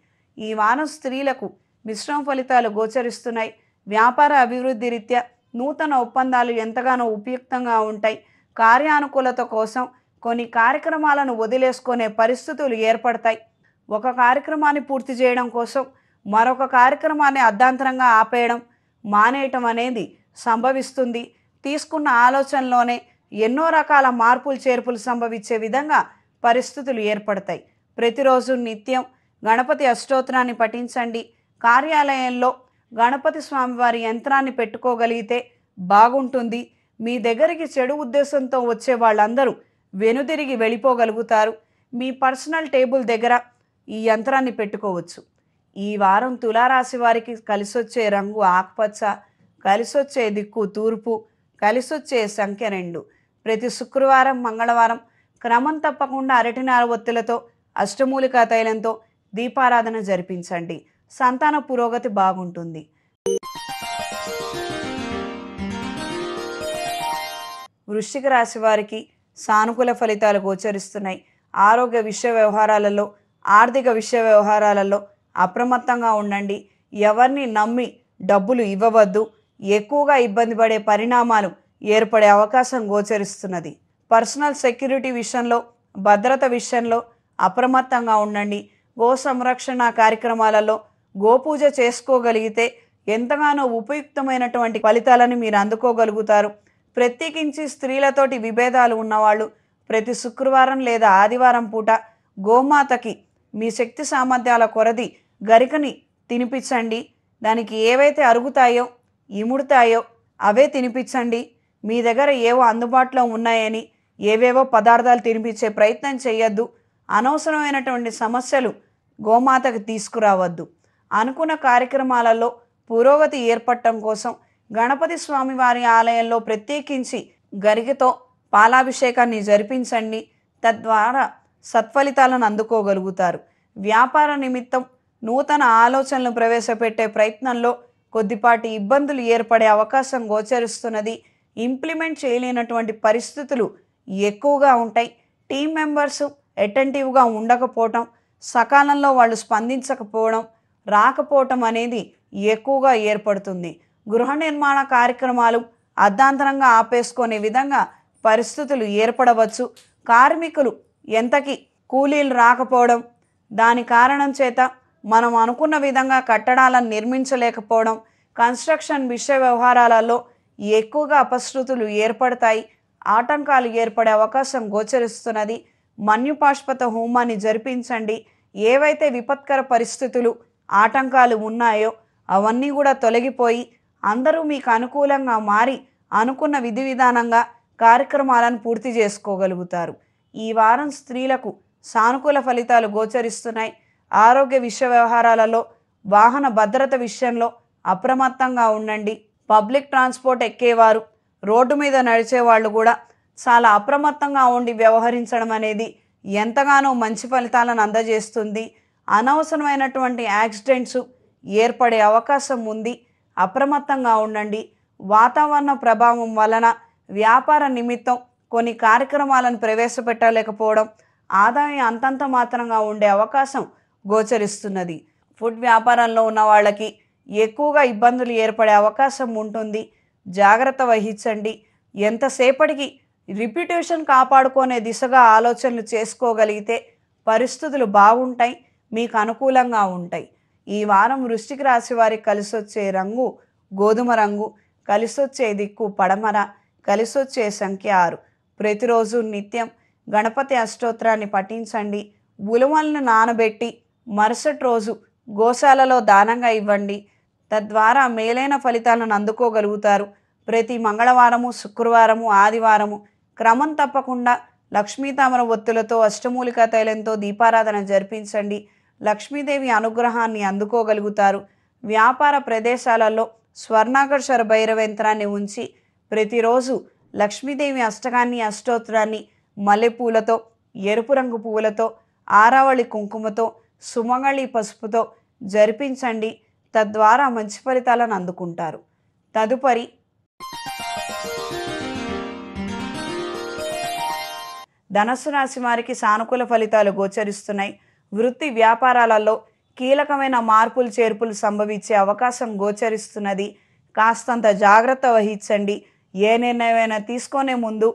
ఈ వాన స్త్రీలకు మిశ్రమ ఫలితాలు గోచరిస్తున్నాయి వ్యాపార అభివృద్ధి రీత్యా నూతన ఒప్పందాలు ఎంతగానో ఉపయుక్తంగా ఉంటాయి కార్యానుకూలత కోసం కొన్ని కార్యక్రమాలను వదిలేసుకునే పరిస్థితులు ఏర్పడతాయి ఒక కార్యక్రమాన్ని పూర్తి చేయడం కోసం మరొక కార్యక్రమాన్ని అర్ధాంతరంగా ఆపేయడం మానేయటం అనేది సంభవిస్తుంది తీసుకున్న ఆలోచనలోనే ఎన్నో రకాల మార్పులు చేర్పులు సంభవించే విధంగా పరిస్థితులు ఏర్పడతాయి ప్రతిరోజు నిత్యం గణపతి అష్టోత్తరాన్ని పఠించండి కార్యాలయంలో గణపతి స్వామివారి యంత్రాన్ని పెట్టుకోగలిగితే బాగుంటుంది మీ దగ్గరికి చెడు ఉద్దేశంతో వచ్చే వాళ్ళందరూ వెనుదిరిగి వెళ్ళిపోగలుగుతారు మీ పర్సనల్ టేబుల్ దగ్గర ఈ యంత్రాన్ని పెట్టుకోవచ్చు ఈ వారం తులారాశి వారికి కలిసొచ్చే రంగు ఆకుపచ్చ కలిసొచ్చే దిక్కు తూర్పు కలిసొచ్చే సంఖ్య రెండు ప్రతి శుక్రవారం మంగళవారం క్రమం తప్పకుండా అరటినార ఒత్తులతో అష్టమూలికా తైలంతో దీపారాధన జరిపించండి సంతాన పురోగతి బాగుంటుంది వృశ్చిక రాశి వారికి సానుకూల ఫలితాలు గోచరిస్తున్నాయి ఆరోగ్య విషయ వ్యవహారాలలో ఆర్థిక విషయ వ్యవహారాలలో అప్రమత్తంగా ఉండండి ఎవరిని నమ్మి డబ్బులు ఇవ్వవద్దు ఎక్కువగా ఇబ్బంది పడే పరిణామాలు ఏర్పడే అవకాశం గోచరిస్తున్నది పర్సనల్ సెక్యూరిటీ విషయంలో భద్రత విషయంలో అప్రమత్తంగా ఉండండి గో సంరక్షణ కార్యక్రమాలలో గోపూజ చేసుకోగలిగితే ఎంతగానో ఉపయుక్తమైనటువంటి ఫలితాలను మీరు అందుకోగలుగుతారు ప్రత్యేకించి స్త్రీలతోటి విభేదాలు ఉన్నవాళ్ళు ప్రతి శుక్రవారం లేదా ఆదివారం పూట గోమాతకి మీ శక్తి సామర్థ్యాల కొరది గరికని తినిపించండి దానికి ఏవైతే అరుగుతాయో ఇముడతాయో అవే తినిపించండి మీ దగ్గర ఏవో అందుబాటులో ఉన్నాయని ఏవేవో పదార్థాలు తినిపించే ప్రయత్నం చేయొద్దు అనవసరమైనటువంటి సమస్యలు గోమాతకు తీసుకురావద్దు అనుకున్న కార్యక్రమాలలో పురోగతి ఏర్పడటం కోసం గణపతి స్వామి వారి ఆలయంలో ప్రత్యేకించి గరికతో పాలాభిషేకాన్ని జరిపించండి తద్వారా సత్ఫలితాలను అందుకోగలుగుతారు వ్యాపార నిమిత్తం నూతన ఆలోచనలు ప్రవేశపెట్టే ప్రయత్నంలో కొద్దిపాటి ఇబ్బందులు ఏర్పడే అవకాశం గోచరిస్తున్నది ఇంప్లిమెంట్ చేయలేనటువంటి పరిస్థితులు ఎక్కువగా ఉంటాయి టీం మెంబర్స్ అటెంటివ్గా ఉండకపోవటం సకాలంలో వాళ్ళు స్పందించకపోవడం రాకపోవటం అనేది ఎక్కువగా ఏర్పడుతుంది గృహ నిర్మాణ కార్యక్రమాలు అర్ధాంతరంగా ఆపేసుకునే విధంగా పరిస్థితులు ఏర్పడవచ్చు కార్మికులు ఎంతకి కూలీలు రాకపోవడం దాని కారణం చేత మనం అనుకున్న విధంగా కట్టడాలను నిర్మించలేకపోవడం కన్స్ట్రక్షన్ విషయ వ్యవహారాలలో ఎక్కువగా అపశృతులు ఏర్పడతాయి ఆటంకాలు ఏర్పడే అవకాశం గోచరిస్తున్నది మన్యుపాష్పత హోమాన్ని జరిపించండి ఏవైతే విపత్కర పరిస్థితులు ఆటంకాలు ఉన్నాయో అవన్నీ కూడా తొలగిపోయి అందరూ మీకు అనుకూలంగా మారి అనుకున్న విధి విధానంగా కార్యక్రమాలను పూర్తి చేసుకోగలుగుతారు ఈ వారం స్త్రీలకు సానుకూల ఫలితాలు గోచరిస్తున్నాయి ఆరోగ్య విషయ వ్యవహారాలలో వాహన భద్రత విషయంలో అప్రమత్తంగా ఉండండి పబ్లిక్ ట్రాన్స్పోర్ట్ ఎక్కేవారు రోడ్డు మీద నడిచే వాళ్ళు కూడా చాలా అప్రమత్తంగా ఉండి వ్యవహరించడం అనేది ఎంతగానో మంచి ఫలితాలను అందజేస్తుంది అనవసరమైనటువంటి యాక్సిడెంట్స్ ఏర్పడే అవకాశం ఉంది అప్రమత్తంగా ఉండండి వాతావరణ ప్రభావం వలన వ్యాపార నిమిత్తం కొన్ని కార్యక్రమాలను ప్రవేశపెట్టలేకపోవడం ఆదాయం అంతంత మాత్రంగా ఉండే అవకాశం గోచరిస్తున్నది ఫుడ్ వ్యాపారంలో ఉన్న వాళ్ళకి ఎక్కువగా ఇబ్బందులు ఏర్పడే అవకాశం ఉంటుంది జాగ్రత్త వహించండి ఎంతసేపటికి రిప్యుటేషన్ కాపాడుకునే దిశగా ఆలోచనలు చేసుకోగలిగితే పరిస్థితులు బాగుంటాయి మీకు అనుకూలంగా ఉంటాయి ఈ వారం వృష్టికి రాశి వారికి కలిసొచ్చే రంగు గోధుమ రంగు కలిసొచ్చే దిక్కు పడమర కలిసొచ్చే సంఖ్య ఆరు ప్రతిరోజు నిత్యం గణపతి అష్టోత్రాన్ని పఠించండి బులుమలను నానబెట్టి మరుసటి రోజు గోశాలలో దానంగా ఇవ్వండి తద్వారా మేలైన ఫలితాలను అందుకోగలుగుతారు ప్రతి మంగళవారము శుక్రవారము ఆదివారము క్రమం తప్పకుండా లక్ష్మీ తామర ఒత్తులతో అష్టమూలికా తైలంతో దీపారాధన జరిపించండి లక్ష్మీదేవి అనుగ్రహాన్ని అందుకోగలుగుతారు వ్యాపార ప్రదేశాలలో స్వర్ణాకర్షర యంత్రాన్ని ఉంచి ప్రతిరోజు లక్ష్మీదేవి అష్టకాన్ని అష్టోత్తరాన్ని మల్లెపూలతో ఎరుపు రంగు పువ్వులతో ఆరావళి కుంకుమతో సుమంగళి పసుపుతో జరిపించండి తద్వారా మంచి ఫలితాలను అందుకుంటారు తదుపరి ధనస్సు రాశి వారికి సానుకూల ఫలితాలు గోచరిస్తున్నాయి వృత్తి వ్యాపారాలలో కీలకమైన మార్పులు చేర్పులు సంభవించే అవకాశం గోచరిస్తున్నది కాస్తంత జాగ్రత్త వహించండి ఏ నిర్ణయమైనా తీసుకునే ముందు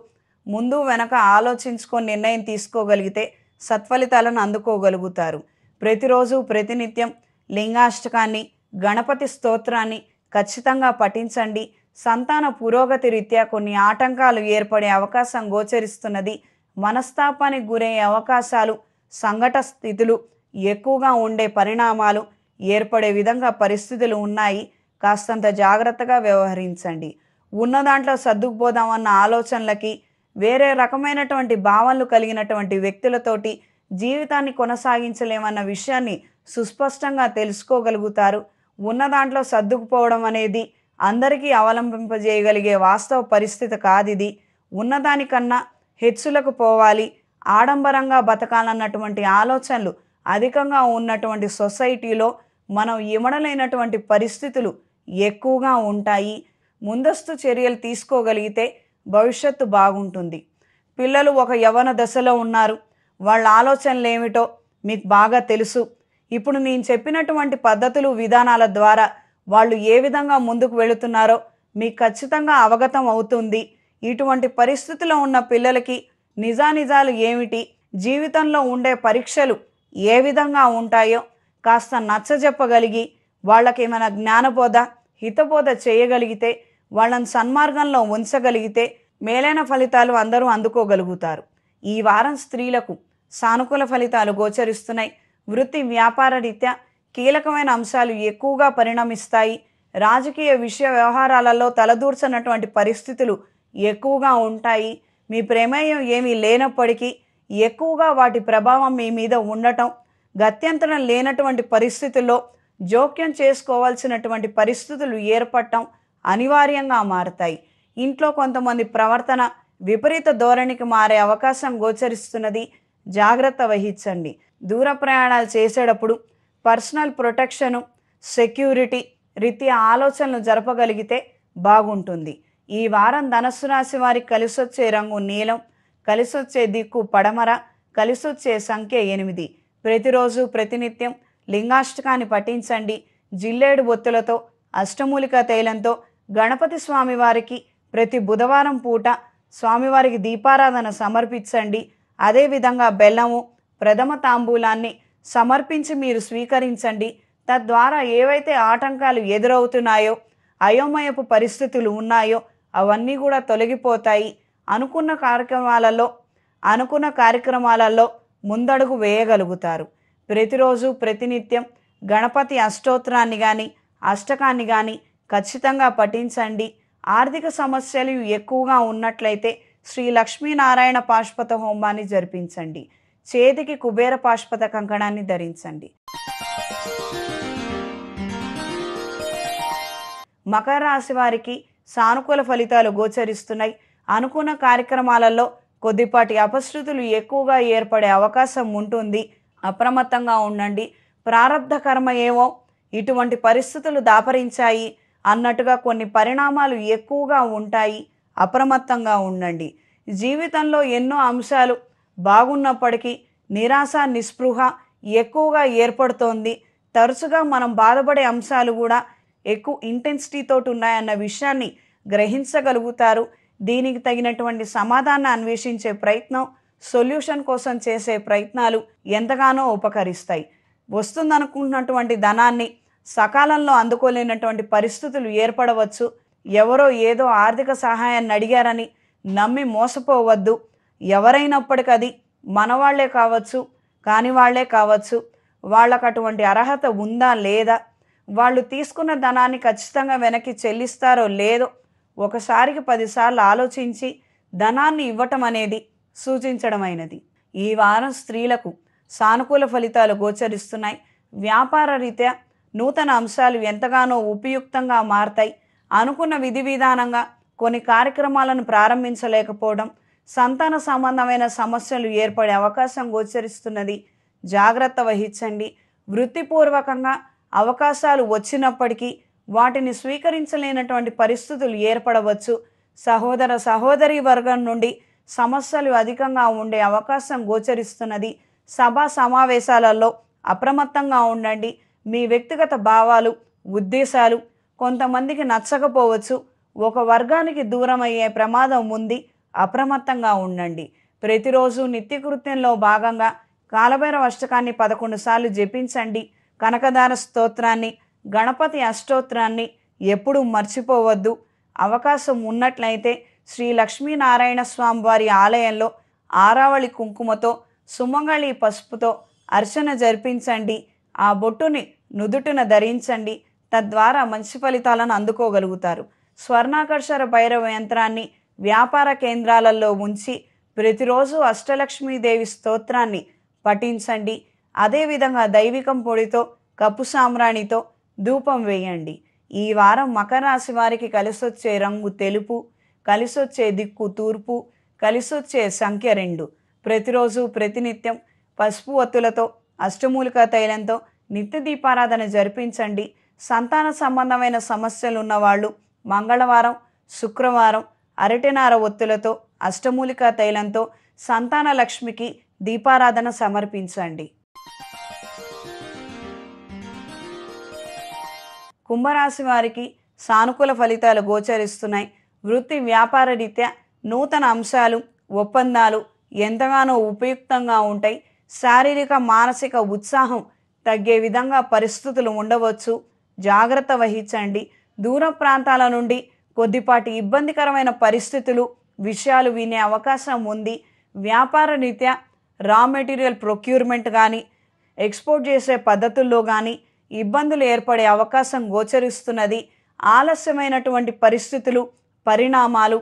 ముందు వెనక ఆలోచించుకొని నిర్ణయం తీసుకోగలిగితే సత్ఫలితాలను అందుకోగలుగుతారు ప్రతిరోజు ప్రతినిత్యం లింగాష్టకాన్ని గణపతి స్తోత్రాన్ని ఖచ్చితంగా పఠించండి సంతాన పురోగతి రీత్యా కొన్ని ఆటంకాలు ఏర్పడే అవకాశం గోచరిస్తున్నది మనస్తాపానికి గురయ్యే అవకాశాలు సంఘట స్థితులు ఎక్కువగా ఉండే పరిణామాలు ఏర్పడే విధంగా పరిస్థితులు ఉన్నాయి కాస్తంత జాగ్రత్తగా వ్యవహరించండి ఉన్న దాంట్లో సర్దుకుపోదామన్న ఆలోచనలకి వేరే రకమైనటువంటి భావనలు కలిగినటువంటి వ్యక్తులతోటి జీవితాన్ని కొనసాగించలేమన్న విషయాన్ని సుస్పష్టంగా తెలుసుకోగలుగుతారు ఉన్న దాంట్లో సర్దుకుపోవడం అనేది అందరికీ అవలంబింపజేయగలిగే వాస్తవ పరిస్థితి కాదిది ఉన్నదానికన్నా హెచ్చులకు పోవాలి ఆడంబరంగా బతకాలన్నటువంటి ఆలోచనలు అధికంగా ఉన్నటువంటి సొసైటీలో మనం ఇమడలేనటువంటి పరిస్థితులు ఎక్కువగా ఉంటాయి ముందస్తు చర్యలు తీసుకోగలిగితే భవిష్యత్తు బాగుంటుంది పిల్లలు ఒక యవన దశలో ఉన్నారు వాళ్ళ ఆలోచనలు ఏమిటో మీకు బాగా తెలుసు ఇప్పుడు నేను చెప్పినటువంటి పద్ధతులు విధానాల ద్వారా వాళ్ళు ఏ విధంగా ముందుకు వెళుతున్నారో మీకు ఖచ్చితంగా అవగతం అవుతుంది ఇటువంటి పరిస్థితిలో ఉన్న పిల్లలకి నిజానిజాలు ఏమిటి జీవితంలో ఉండే పరీక్షలు ఏ విధంగా ఉంటాయో కాస్త నచ్చజెప్పగలిగి వాళ్ళకి ఏమైనా జ్ఞానబోధ హితబోధ చేయగలిగితే వాళ్ళని సన్మార్గంలో ఉంచగలిగితే మేలైన ఫలితాలు అందరూ అందుకోగలుగుతారు ఈ వారం స్త్రీలకు సానుకూల ఫలితాలు గోచరిస్తున్నాయి వృత్తి వ్యాపార రీత్యా కీలకమైన అంశాలు ఎక్కువగా పరిణమిస్తాయి రాజకీయ విషయ వ్యవహారాలలో తలదూర్చనటువంటి పరిస్థితులు ఎక్కువగా ఉంటాయి మీ ప్రమేయం ఏమీ లేనప్పటికీ ఎక్కువగా వాటి ప్రభావం మీ మీద ఉండటం గత్యంతరం లేనటువంటి పరిస్థితుల్లో జోక్యం చేసుకోవాల్సినటువంటి పరిస్థితులు ఏర్పడటం అనివార్యంగా మారతాయి ఇంట్లో కొంతమంది ప్రవర్తన విపరీత ధోరణికి మారే అవకాశం గోచరిస్తున్నది జాగ్రత్త వహించండి దూర ప్రయాణాలు చేసేటప్పుడు పర్సనల్ ప్రొటెక్షను సెక్యూరిటీ రీత్యా ఆలోచనలు జరపగలిగితే బాగుంటుంది ఈ వారం ధనస్సు రాశి వారికి కలిసొచ్చే రంగు నీలం కలిసొచ్చే దిక్కు పడమర కలిసొచ్చే సంఖ్య ఎనిమిది ప్రతిరోజు ప్రతినిత్యం లింగాష్టకాన్ని పఠించండి జిల్లేడు బొత్తులతో అష్టమూలిక తైలంతో గణపతి స్వామివారికి ప్రతి బుధవారం పూట స్వామివారికి దీపారాధన సమర్పించండి అదేవిధంగా బెల్లము ప్రథమ తాంబూలాన్ని సమర్పించి మీరు స్వీకరించండి తద్వారా ఏవైతే ఆటంకాలు ఎదురవుతున్నాయో అయోమయపు పరిస్థితులు ఉన్నాయో అవన్నీ కూడా తొలగిపోతాయి అనుకున్న కార్యక్రమాలలో అనుకున్న కార్యక్రమాలలో ముందడుగు వేయగలుగుతారు ప్రతిరోజు ప్రతినిత్యం గణపతి అష్టోత్తరాన్ని కానీ అష్టకాన్ని కానీ ఖచ్చితంగా పఠించండి ఆర్థిక సమస్యలు ఎక్కువగా ఉన్నట్లయితే శ్రీ లక్ష్మీనారాయణ పాష్పత హోమాన్ని జరిపించండి చేతికి కుబేర పాష్పత కంకణాన్ని ధరించండి మకర రాశి వారికి సానుకూల ఫలితాలు గోచరిస్తున్నాయి అనుకున్న కార్యక్రమాలలో కొద్దిపాటి అపశృతులు ఎక్కువగా ఏర్పడే అవకాశం ఉంటుంది అప్రమత్తంగా ఉండండి ప్రారంధ కర్మ ఏవో ఇటువంటి పరిస్థితులు దాపరించాయి అన్నట్టుగా కొన్ని పరిణామాలు ఎక్కువగా ఉంటాయి అప్రమత్తంగా ఉండండి జీవితంలో ఎన్నో అంశాలు బాగున్నప్పటికీ నిరాశ నిస్పృహ ఎక్కువగా ఏర్పడుతోంది తరచుగా మనం బాధపడే అంశాలు కూడా ఎక్కువ ఇంటెన్సిటీతో ఉన్నాయన్న విషయాన్ని గ్రహించగలుగుతారు దీనికి తగినటువంటి సమాధానం అన్వేషించే ప్రయత్నం సొల్యూషన్ కోసం చేసే ప్రయత్నాలు ఎంతగానో ఉపకరిస్తాయి వస్తుందనుకుంటున్నటువంటి ధనాన్ని సకాలంలో అందుకోలేనటువంటి పరిస్థితులు ఏర్పడవచ్చు ఎవరో ఏదో ఆర్థిక సహాయాన్ని అడిగారని నమ్మి మోసపోవద్దు ఎవరైనప్పటికది మన మనవాళ్లే కావచ్చు కాని వాళ్లే కావచ్చు వాళ్ళకు అటువంటి అర్హత ఉందా లేదా వాళ్ళు తీసుకున్న ధనాన్ని ఖచ్చితంగా వెనక్కి చెల్లిస్తారో లేదో ఒకసారికి పదిసార్లు ఆలోచించి ధనాన్ని ఇవ్వటం అనేది సూచించడమైనది ఈ వారం స్త్రీలకు సానుకూల ఫలితాలు గోచరిస్తున్నాయి వ్యాపార రీత్యా నూతన అంశాలు ఎంతగానో ఉపయుక్తంగా మారతాయి అనుకున్న విధి విధానంగా కొన్ని కార్యక్రమాలను ప్రారంభించలేకపోవడం సంతాన సంబంధమైన సమస్యలు ఏర్పడే అవకాశం గోచరిస్తున్నది జాగ్రత్త వహించండి వృత్తిపూర్వకంగా అవకాశాలు వచ్చినప్పటికీ వాటిని స్వీకరించలేనటువంటి పరిస్థితులు ఏర్పడవచ్చు సహోదర సహోదరి వర్గం నుండి సమస్యలు అధికంగా ఉండే అవకాశం గోచరిస్తున్నది సభా సమావేశాలలో అప్రమత్తంగా ఉండండి మీ వ్యక్తిగత భావాలు ఉద్దేశాలు కొంతమందికి నచ్చకపోవచ్చు ఒక వర్గానికి దూరం అయ్యే ప్రమాదం ఉంది అప్రమత్తంగా ఉండండి ప్రతిరోజు నిత్యకృత్యంలో భాగంగా కాలభైరవ అష్టకాన్ని పదకొండు సార్లు జపించండి కనకదార స్తోత్రాన్ని గణపతి అష్టోత్రాన్ని ఎప్పుడూ మర్చిపోవద్దు అవకాశం ఉన్నట్లయితే శ్రీ లక్ష్మీనారాయణ స్వామి వారి ఆలయంలో ఆరావళి కుంకుమతో సుమంగళి పసుపుతో అర్చన జరిపించండి ఆ బొట్టుని నుదుటిన ధరించండి తద్వారా మంచి ఫలితాలను అందుకోగలుగుతారు స్వర్ణాకర్షర భైరవ యంత్రాన్ని వ్యాపార కేంద్రాలలో ఉంచి ప్రతిరోజు అష్టలక్ష్మీదేవి స్తోత్రాన్ని పఠించండి అదేవిధంగా దైవికం పొడితో కప్పు సామ్రాణితో ధూపం వేయండి ఈ వారం మకర రాశి వారికి కలిసొచ్చే రంగు తెలుపు కలిసొచ్చే దిక్కు తూర్పు కలిసొచ్చే సంఖ్య రెండు ప్రతిరోజు ప్రతినిత్యం పసుపు ఒత్తులతో అష్టమూలిక తైలంతో నిత్య దీపారాధన జరిపించండి సంతాన సంబంధమైన సమస్యలు ఉన్నవాళ్ళు మంగళవారం శుక్రవారం అరటినార ఒత్తులతో అష్టమూలిక తైలంతో సంతాన లక్ష్మికి దీపారాధన సమర్పించండి కుంభరాశి వారికి సానుకూల ఫలితాలు గోచరిస్తున్నాయి వృత్తి వ్యాపార రీత్యా నూతన అంశాలు ఒప్పందాలు ఎంతగానో ఉపయుక్తంగా ఉంటాయి శారీరక మానసిక ఉత్సాహం తగ్గే విధంగా పరిస్థితులు ఉండవచ్చు జాగ్రత్త వహించండి దూర ప్రాంతాల నుండి కొద్దిపాటి ఇబ్బందికరమైన పరిస్థితులు విషయాలు వినే అవకాశం ఉంది వ్యాపార రీత్యా రా మెటీరియల్ ప్రొక్యూర్మెంట్ కానీ ఎక్స్పోర్ట్ చేసే పద్ధతుల్లో కానీ ఇబ్బందులు ఏర్పడే అవకాశం గోచరిస్తున్నది ఆలస్యమైనటువంటి పరిస్థితులు పరిణామాలు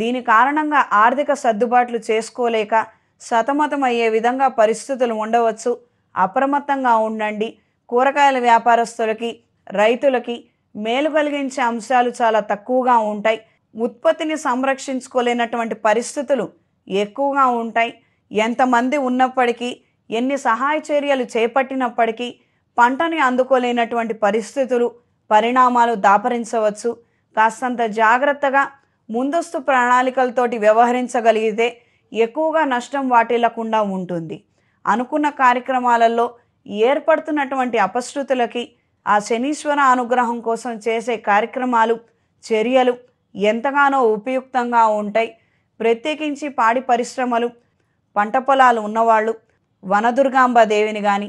దీని కారణంగా ఆర్థిక సర్దుబాట్లు చేసుకోలేక సతమతమయ్యే విధంగా పరిస్థితులు ఉండవచ్చు అప్రమత్తంగా ఉండండి కూరగాయల వ్యాపారస్తులకి రైతులకి మేలు కలిగించే అంశాలు చాలా తక్కువగా ఉంటాయి ఉత్పత్తిని సంరక్షించుకోలేనటువంటి పరిస్థితులు ఎక్కువగా ఉంటాయి ఎంతమంది ఉన్నప్పటికీ ఎన్ని సహాయ చర్యలు చేపట్టినప్పటికీ పంటని అందుకోలేనటువంటి పరిస్థితులు పరిణామాలు దాపరించవచ్చు కాస్తంత జాగ్రత్తగా ముందస్తు ప్రణాళికలతోటి వ్యవహరించగలిగితే ఎక్కువగా నష్టం వాటిల్లకుండా ఉంటుంది అనుకున్న కార్యక్రమాలలో ఏర్పడుతున్నటువంటి అపశృతులకి ఆ శనీశ్వర అనుగ్రహం కోసం చేసే కార్యక్రమాలు చర్యలు ఎంతగానో ఉపయుక్తంగా ఉంటాయి ప్రత్యేకించి పాడి పరిశ్రమలు పంట పొలాలు ఉన్నవాళ్ళు వనదుర్గాంబ దేవిని కానీ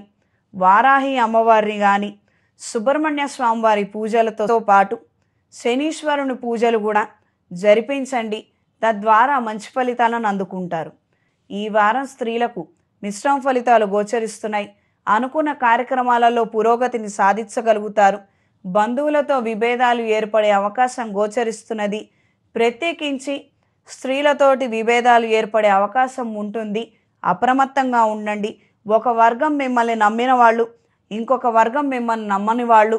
వారాహి అమ్మవారిని కానీ సుబ్రహ్మణ్య స్వామివారి పూజలతో పాటు శనీశ్వరుని పూజలు కూడా జరిపించండి తద్వారా మంచి ఫలితాలను అందుకుంటారు ఈ వారం స్త్రీలకు మిశ్రమ ఫలితాలు గోచరిస్తున్నాయి అనుకున్న కార్యక్రమాలలో పురోగతిని సాధించగలుగుతారు బంధువులతో విభేదాలు ఏర్పడే అవకాశం గోచరిస్తున్నది ప్రత్యేకించి స్త్రీలతోటి విభేదాలు ఏర్పడే అవకాశం ఉంటుంది అప్రమత్తంగా ఉండండి ఒక వర్గం మిమ్మల్ని నమ్మిన వాళ్ళు ఇంకొక వర్గం మిమ్మల్ని నమ్మని వాళ్ళు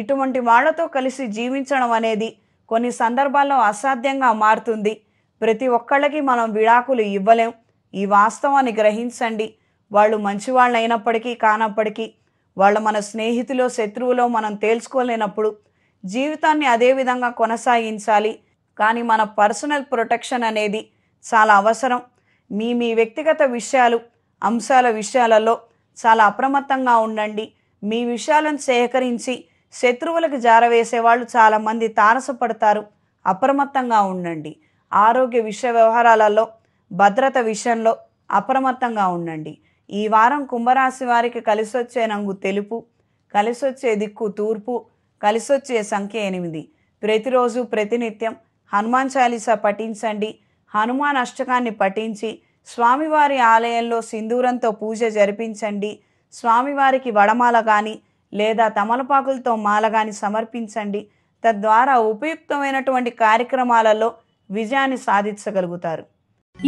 ఇటువంటి వాళ్లతో కలిసి జీవించడం అనేది కొన్ని సందర్భాల్లో అసాధ్యంగా మారుతుంది ప్రతి ఒక్కళ్ళకి మనం విడాకులు ఇవ్వలేం ఈ వాస్తవాన్ని గ్రహించండి వాళ్ళు మంచివాళ్ళు అయినప్పటికీ కానప్పటికీ వాళ్ళు మన స్నేహితులు శత్రువులో మనం తేల్చుకోలేనప్పుడు జీవితాన్ని అదే విధంగా కొనసాగించాలి కానీ మన పర్సనల్ ప్రొటెక్షన్ అనేది చాలా అవసరం మీ మీ వ్యక్తిగత విషయాలు అంశాల విషయాలలో చాలా అప్రమత్తంగా ఉండండి మీ విషయాలను సేకరించి శత్రువులకు జారవేసేవాళ్ళు చాలామంది తారసపడతారు అప్రమత్తంగా ఉండండి ఆరోగ్య విషయ వ్యవహారాలలో భద్రత విషయంలో అప్రమత్తంగా ఉండండి ఈ వారం కుంభరాశి వారికి కలిసొచ్చే నంగు తెలుపు కలిసొచ్చే దిక్కు తూర్పు కలిసొచ్చే సంఖ్య ఎనిమిది ప్రతిరోజు ప్రతినిత్యం హనుమాన్ చాలీసా పఠించండి హనుమాన్ అష్టకాన్ని పఠించి స్వామివారి ఆలయంలో సింధూరంతో పూజ జరిపించండి స్వామివారికి వడమాల కానీ లేదా తమలపాకులతో మాల కానీ సమర్పించండి తద్వారా ఉపయుక్తమైనటువంటి కార్యక్రమాలలో విజయాన్ని సాధించగలుగుతారు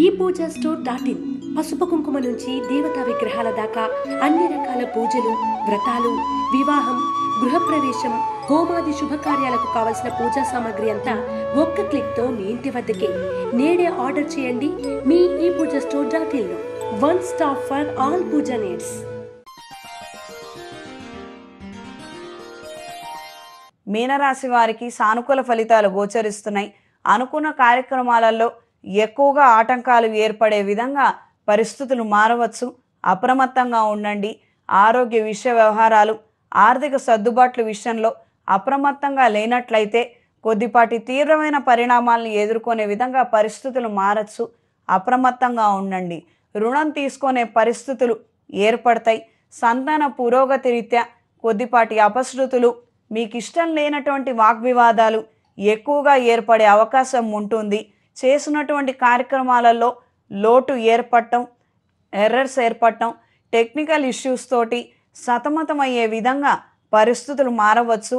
ఈ పూజ స్టోర్ డాట్ ఇన్ పసుపు కుంకుమ నుంచి దేవతా విగ్రహాల దాకా అన్ని రకాల పూజలు వ్రతాలు వివాహం గృహప్రవేశం హోమాది శుభకార్యాలకు కావలసిన పూజా సామాగ్రి అంతా ఒక్క క్లిక్తో మీ ఇంటి వద్దకే నేడే ఆర్డర్ చేయండి మీ ఈ పూజ store dot one stop for all puja needs మీనరాశి వారికి సానుకూల ఫలితాలు గోచరిస్తున్నాయి అనుకున్న కార్యక్రమాలలో ఎక్కువగా ఆటంకాలు ఏర్పడే విధంగా పరిస్థితులు మారవచ్చు అప్రమత్తంగా ఉండండి ఆరోగ్య విషయ వ్యవహారాలు ఆర్థిక సర్దుబాట్ల విషయంలో అప్రమత్తంగా లేనట్లయితే కొద్దిపాటి తీవ్రమైన పరిణామాలను ఎదుర్కొనే విధంగా పరిస్థితులు మారచ్చు అప్రమత్తంగా ఉండండి రుణం తీసుకునే పరిస్థితులు ఏర్పడతాయి సంతాన పురోగతి రీత్యా కొద్దిపాటి అపశృతులు మీకు ఇష్టం లేనటువంటి వాగ్వివాదాలు ఎక్కువగా ఏర్పడే అవకాశం ఉంటుంది చేసినటువంటి కార్యక్రమాలలో లోటు ఏర్పడటం ఎర్రర్స్ ఏర్పడటం టెక్నికల్ ఇష్యూస్ తోటి సతమతమయ్యే విధంగా పరిస్థితులు మారవచ్చు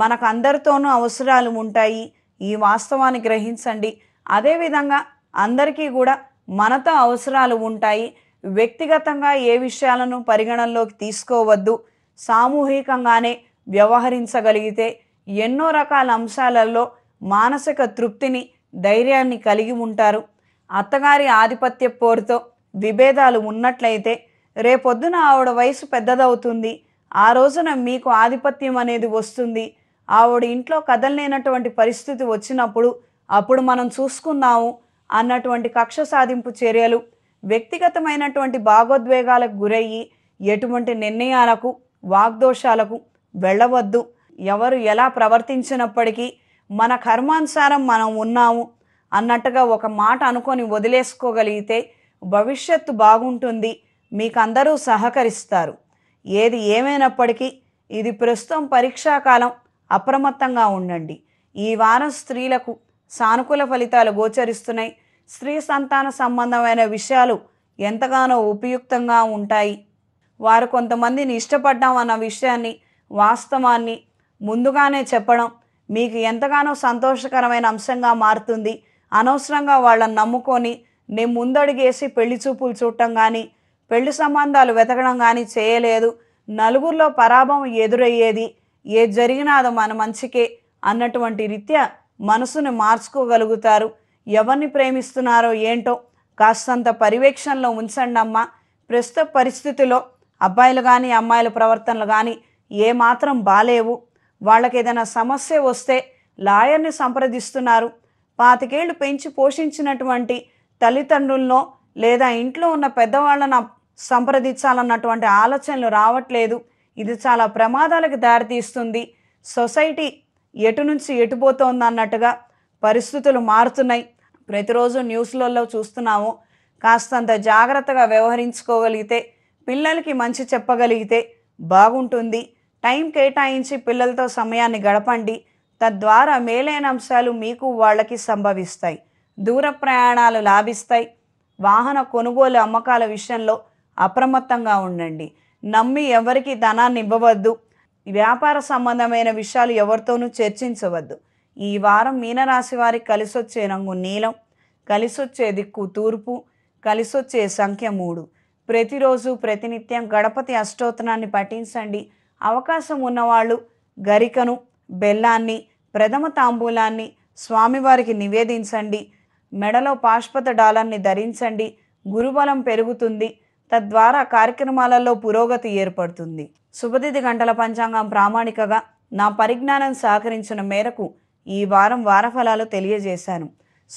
మనకు అందరితోనూ అవసరాలు ఉంటాయి ఈ వాస్తవాన్ని గ్రహించండి అదేవిధంగా అందరికీ కూడా మనతో అవసరాలు ఉంటాయి వ్యక్తిగతంగా ఏ విషయాలను పరిగణనలోకి తీసుకోవద్దు సామూహికంగానే వ్యవహరించగలిగితే ఎన్నో రకాల అంశాలలో మానసిక తృప్తిని ధైర్యాన్ని కలిగి ఉంటారు అత్తగారి ఆధిపత్య పోరుతో విభేదాలు ఉన్నట్లయితే రేపొద్దున ఆవిడ వయసు పెద్దదవుతుంది ఆ రోజున మీకు ఆధిపత్యం అనేది వస్తుంది ఆవిడ ఇంట్లో కదలలేనటువంటి పరిస్థితి వచ్చినప్పుడు అప్పుడు మనం చూసుకుందాము అన్నటువంటి కక్ష సాధింపు చర్యలు వ్యక్తిగతమైనటువంటి భాగోద్వేగాలకు గురయ్యి ఎటువంటి నిర్ణయాలకు వాగ్దోషాలకు వెళ్ళవద్దు ఎవరు ఎలా ప్రవర్తించినప్పటికీ మన కర్మానుసారం మనం ఉన్నాము అన్నట్టుగా ఒక మాట అనుకొని వదిలేసుకోగలిగితే భవిష్యత్తు బాగుంటుంది మీకందరూ సహకరిస్తారు ఏది ఏమైనప్పటికీ ఇది ప్రస్తుతం పరీక్షాకాలం అప్రమత్తంగా ఉండండి ఈ వారం స్త్రీలకు సానుకూల ఫలితాలు గోచరిస్తున్నాయి స్త్రీ సంతాన సంబంధమైన విషయాలు ఎంతగానో ఉపయుక్తంగా ఉంటాయి వారు కొంతమందిని ఇష్టపడ్డాం అన్న విషయాన్ని వాస్తవాన్ని ముందుగానే చెప్పడం మీకు ఎంతగానో సంతోషకరమైన అంశంగా మారుతుంది అనవసరంగా వాళ్ళని నమ్ముకొని నేను ముందడుగేసి పెళ్లి చూపులు చూడటం కానీ పెళ్లి సంబంధాలు వెతకడం కానీ చేయలేదు నలుగురిలో పరాభవం ఎదురయ్యేది ఏ జరిగినా అది మన మంచికే అన్నటువంటి రీత్యా మనసును మార్చుకోగలుగుతారు ఎవరిని ప్రేమిస్తున్నారో ఏంటో కాస్తంత పర్యవేక్షణలో ఉంచండి అమ్మా ప్రస్తుత పరిస్థితిలో అబ్బాయిలు కానీ అమ్మాయిల ప్రవర్తనలు కానీ ఏమాత్రం బాలేవు వాళ్ళకి ఏదైనా సమస్య వస్తే లాయర్ని సంప్రదిస్తున్నారు పాతికేళ్లు పెంచి పోషించినటువంటి తల్లిదండ్రులను లేదా ఇంట్లో ఉన్న పెద్దవాళ్ళను సంప్రదించాలన్నటువంటి ఆలోచనలు రావట్లేదు ఇది చాలా ప్రమాదాలకు దారితీస్తుంది సొసైటీ ఎటు నుంచి ఎటు పోతోంది అన్నట్టుగా పరిస్థితులు మారుతున్నాయి ప్రతిరోజు న్యూస్లలో చూస్తున్నాము కాస్తంత జాగ్రత్తగా వ్యవహరించుకోగలిగితే పిల్లలకి మంచి చెప్పగలిగితే బాగుంటుంది టైం కేటాయించి పిల్లలతో సమయాన్ని గడపండి తద్వారా మేలైన అంశాలు మీకు వాళ్ళకి సంభవిస్తాయి దూర ప్రయాణాలు లాభిస్తాయి వాహన కొనుగోలు అమ్మకాల విషయంలో అప్రమత్తంగా ఉండండి నమ్మి ఎవరికి ధనాన్ని ఇవ్వవద్దు వ్యాపార సంబంధమైన విషయాలు ఎవరితోనూ చర్చించవద్దు ఈ వారం మీనరాశి వారికి కలిసొచ్చే రంగు నీలం కలిసొచ్చే దిక్కు తూర్పు కలిసొచ్చే సంఖ్య మూడు ప్రతిరోజు ప్రతినిత్యం గణపతి అష్టోత్తరాన్ని పఠించండి అవకాశం ఉన్నవాళ్ళు గరికను బెల్లాన్ని ప్రథమ తాంబూలాన్ని స్వామివారికి నివేదించండి మెడలో పాష్పత డాలాన్ని ధరించండి గురుబలం పెరుగుతుంది తద్వారా కార్యక్రమాలలో పురోగతి ఏర్పడుతుంది శుభతిథి గంటల పంచాంగం ప్రామాణికగా నా పరిజ్ఞానం సహకరించిన మేరకు ఈ వారం వారఫలాలు తెలియజేశాను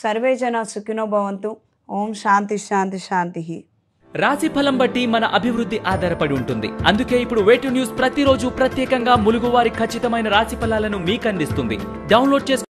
సర్వే జన సుఖినోభవంతు ఓం శాంతి శాంతి శాంతి రాశి ఫలం బట్టి మన అభివృద్ధి ఆధారపడి ఉంటుంది అందుకే ఇప్పుడు వేటు న్యూస్ ప్రతిరోజు ప్రత్యేకంగా ములుగువారి ఖచ్చితమైన రాశి ఫలాలను మీకు అందిస్తుంది డౌన్లోడ్ చేసు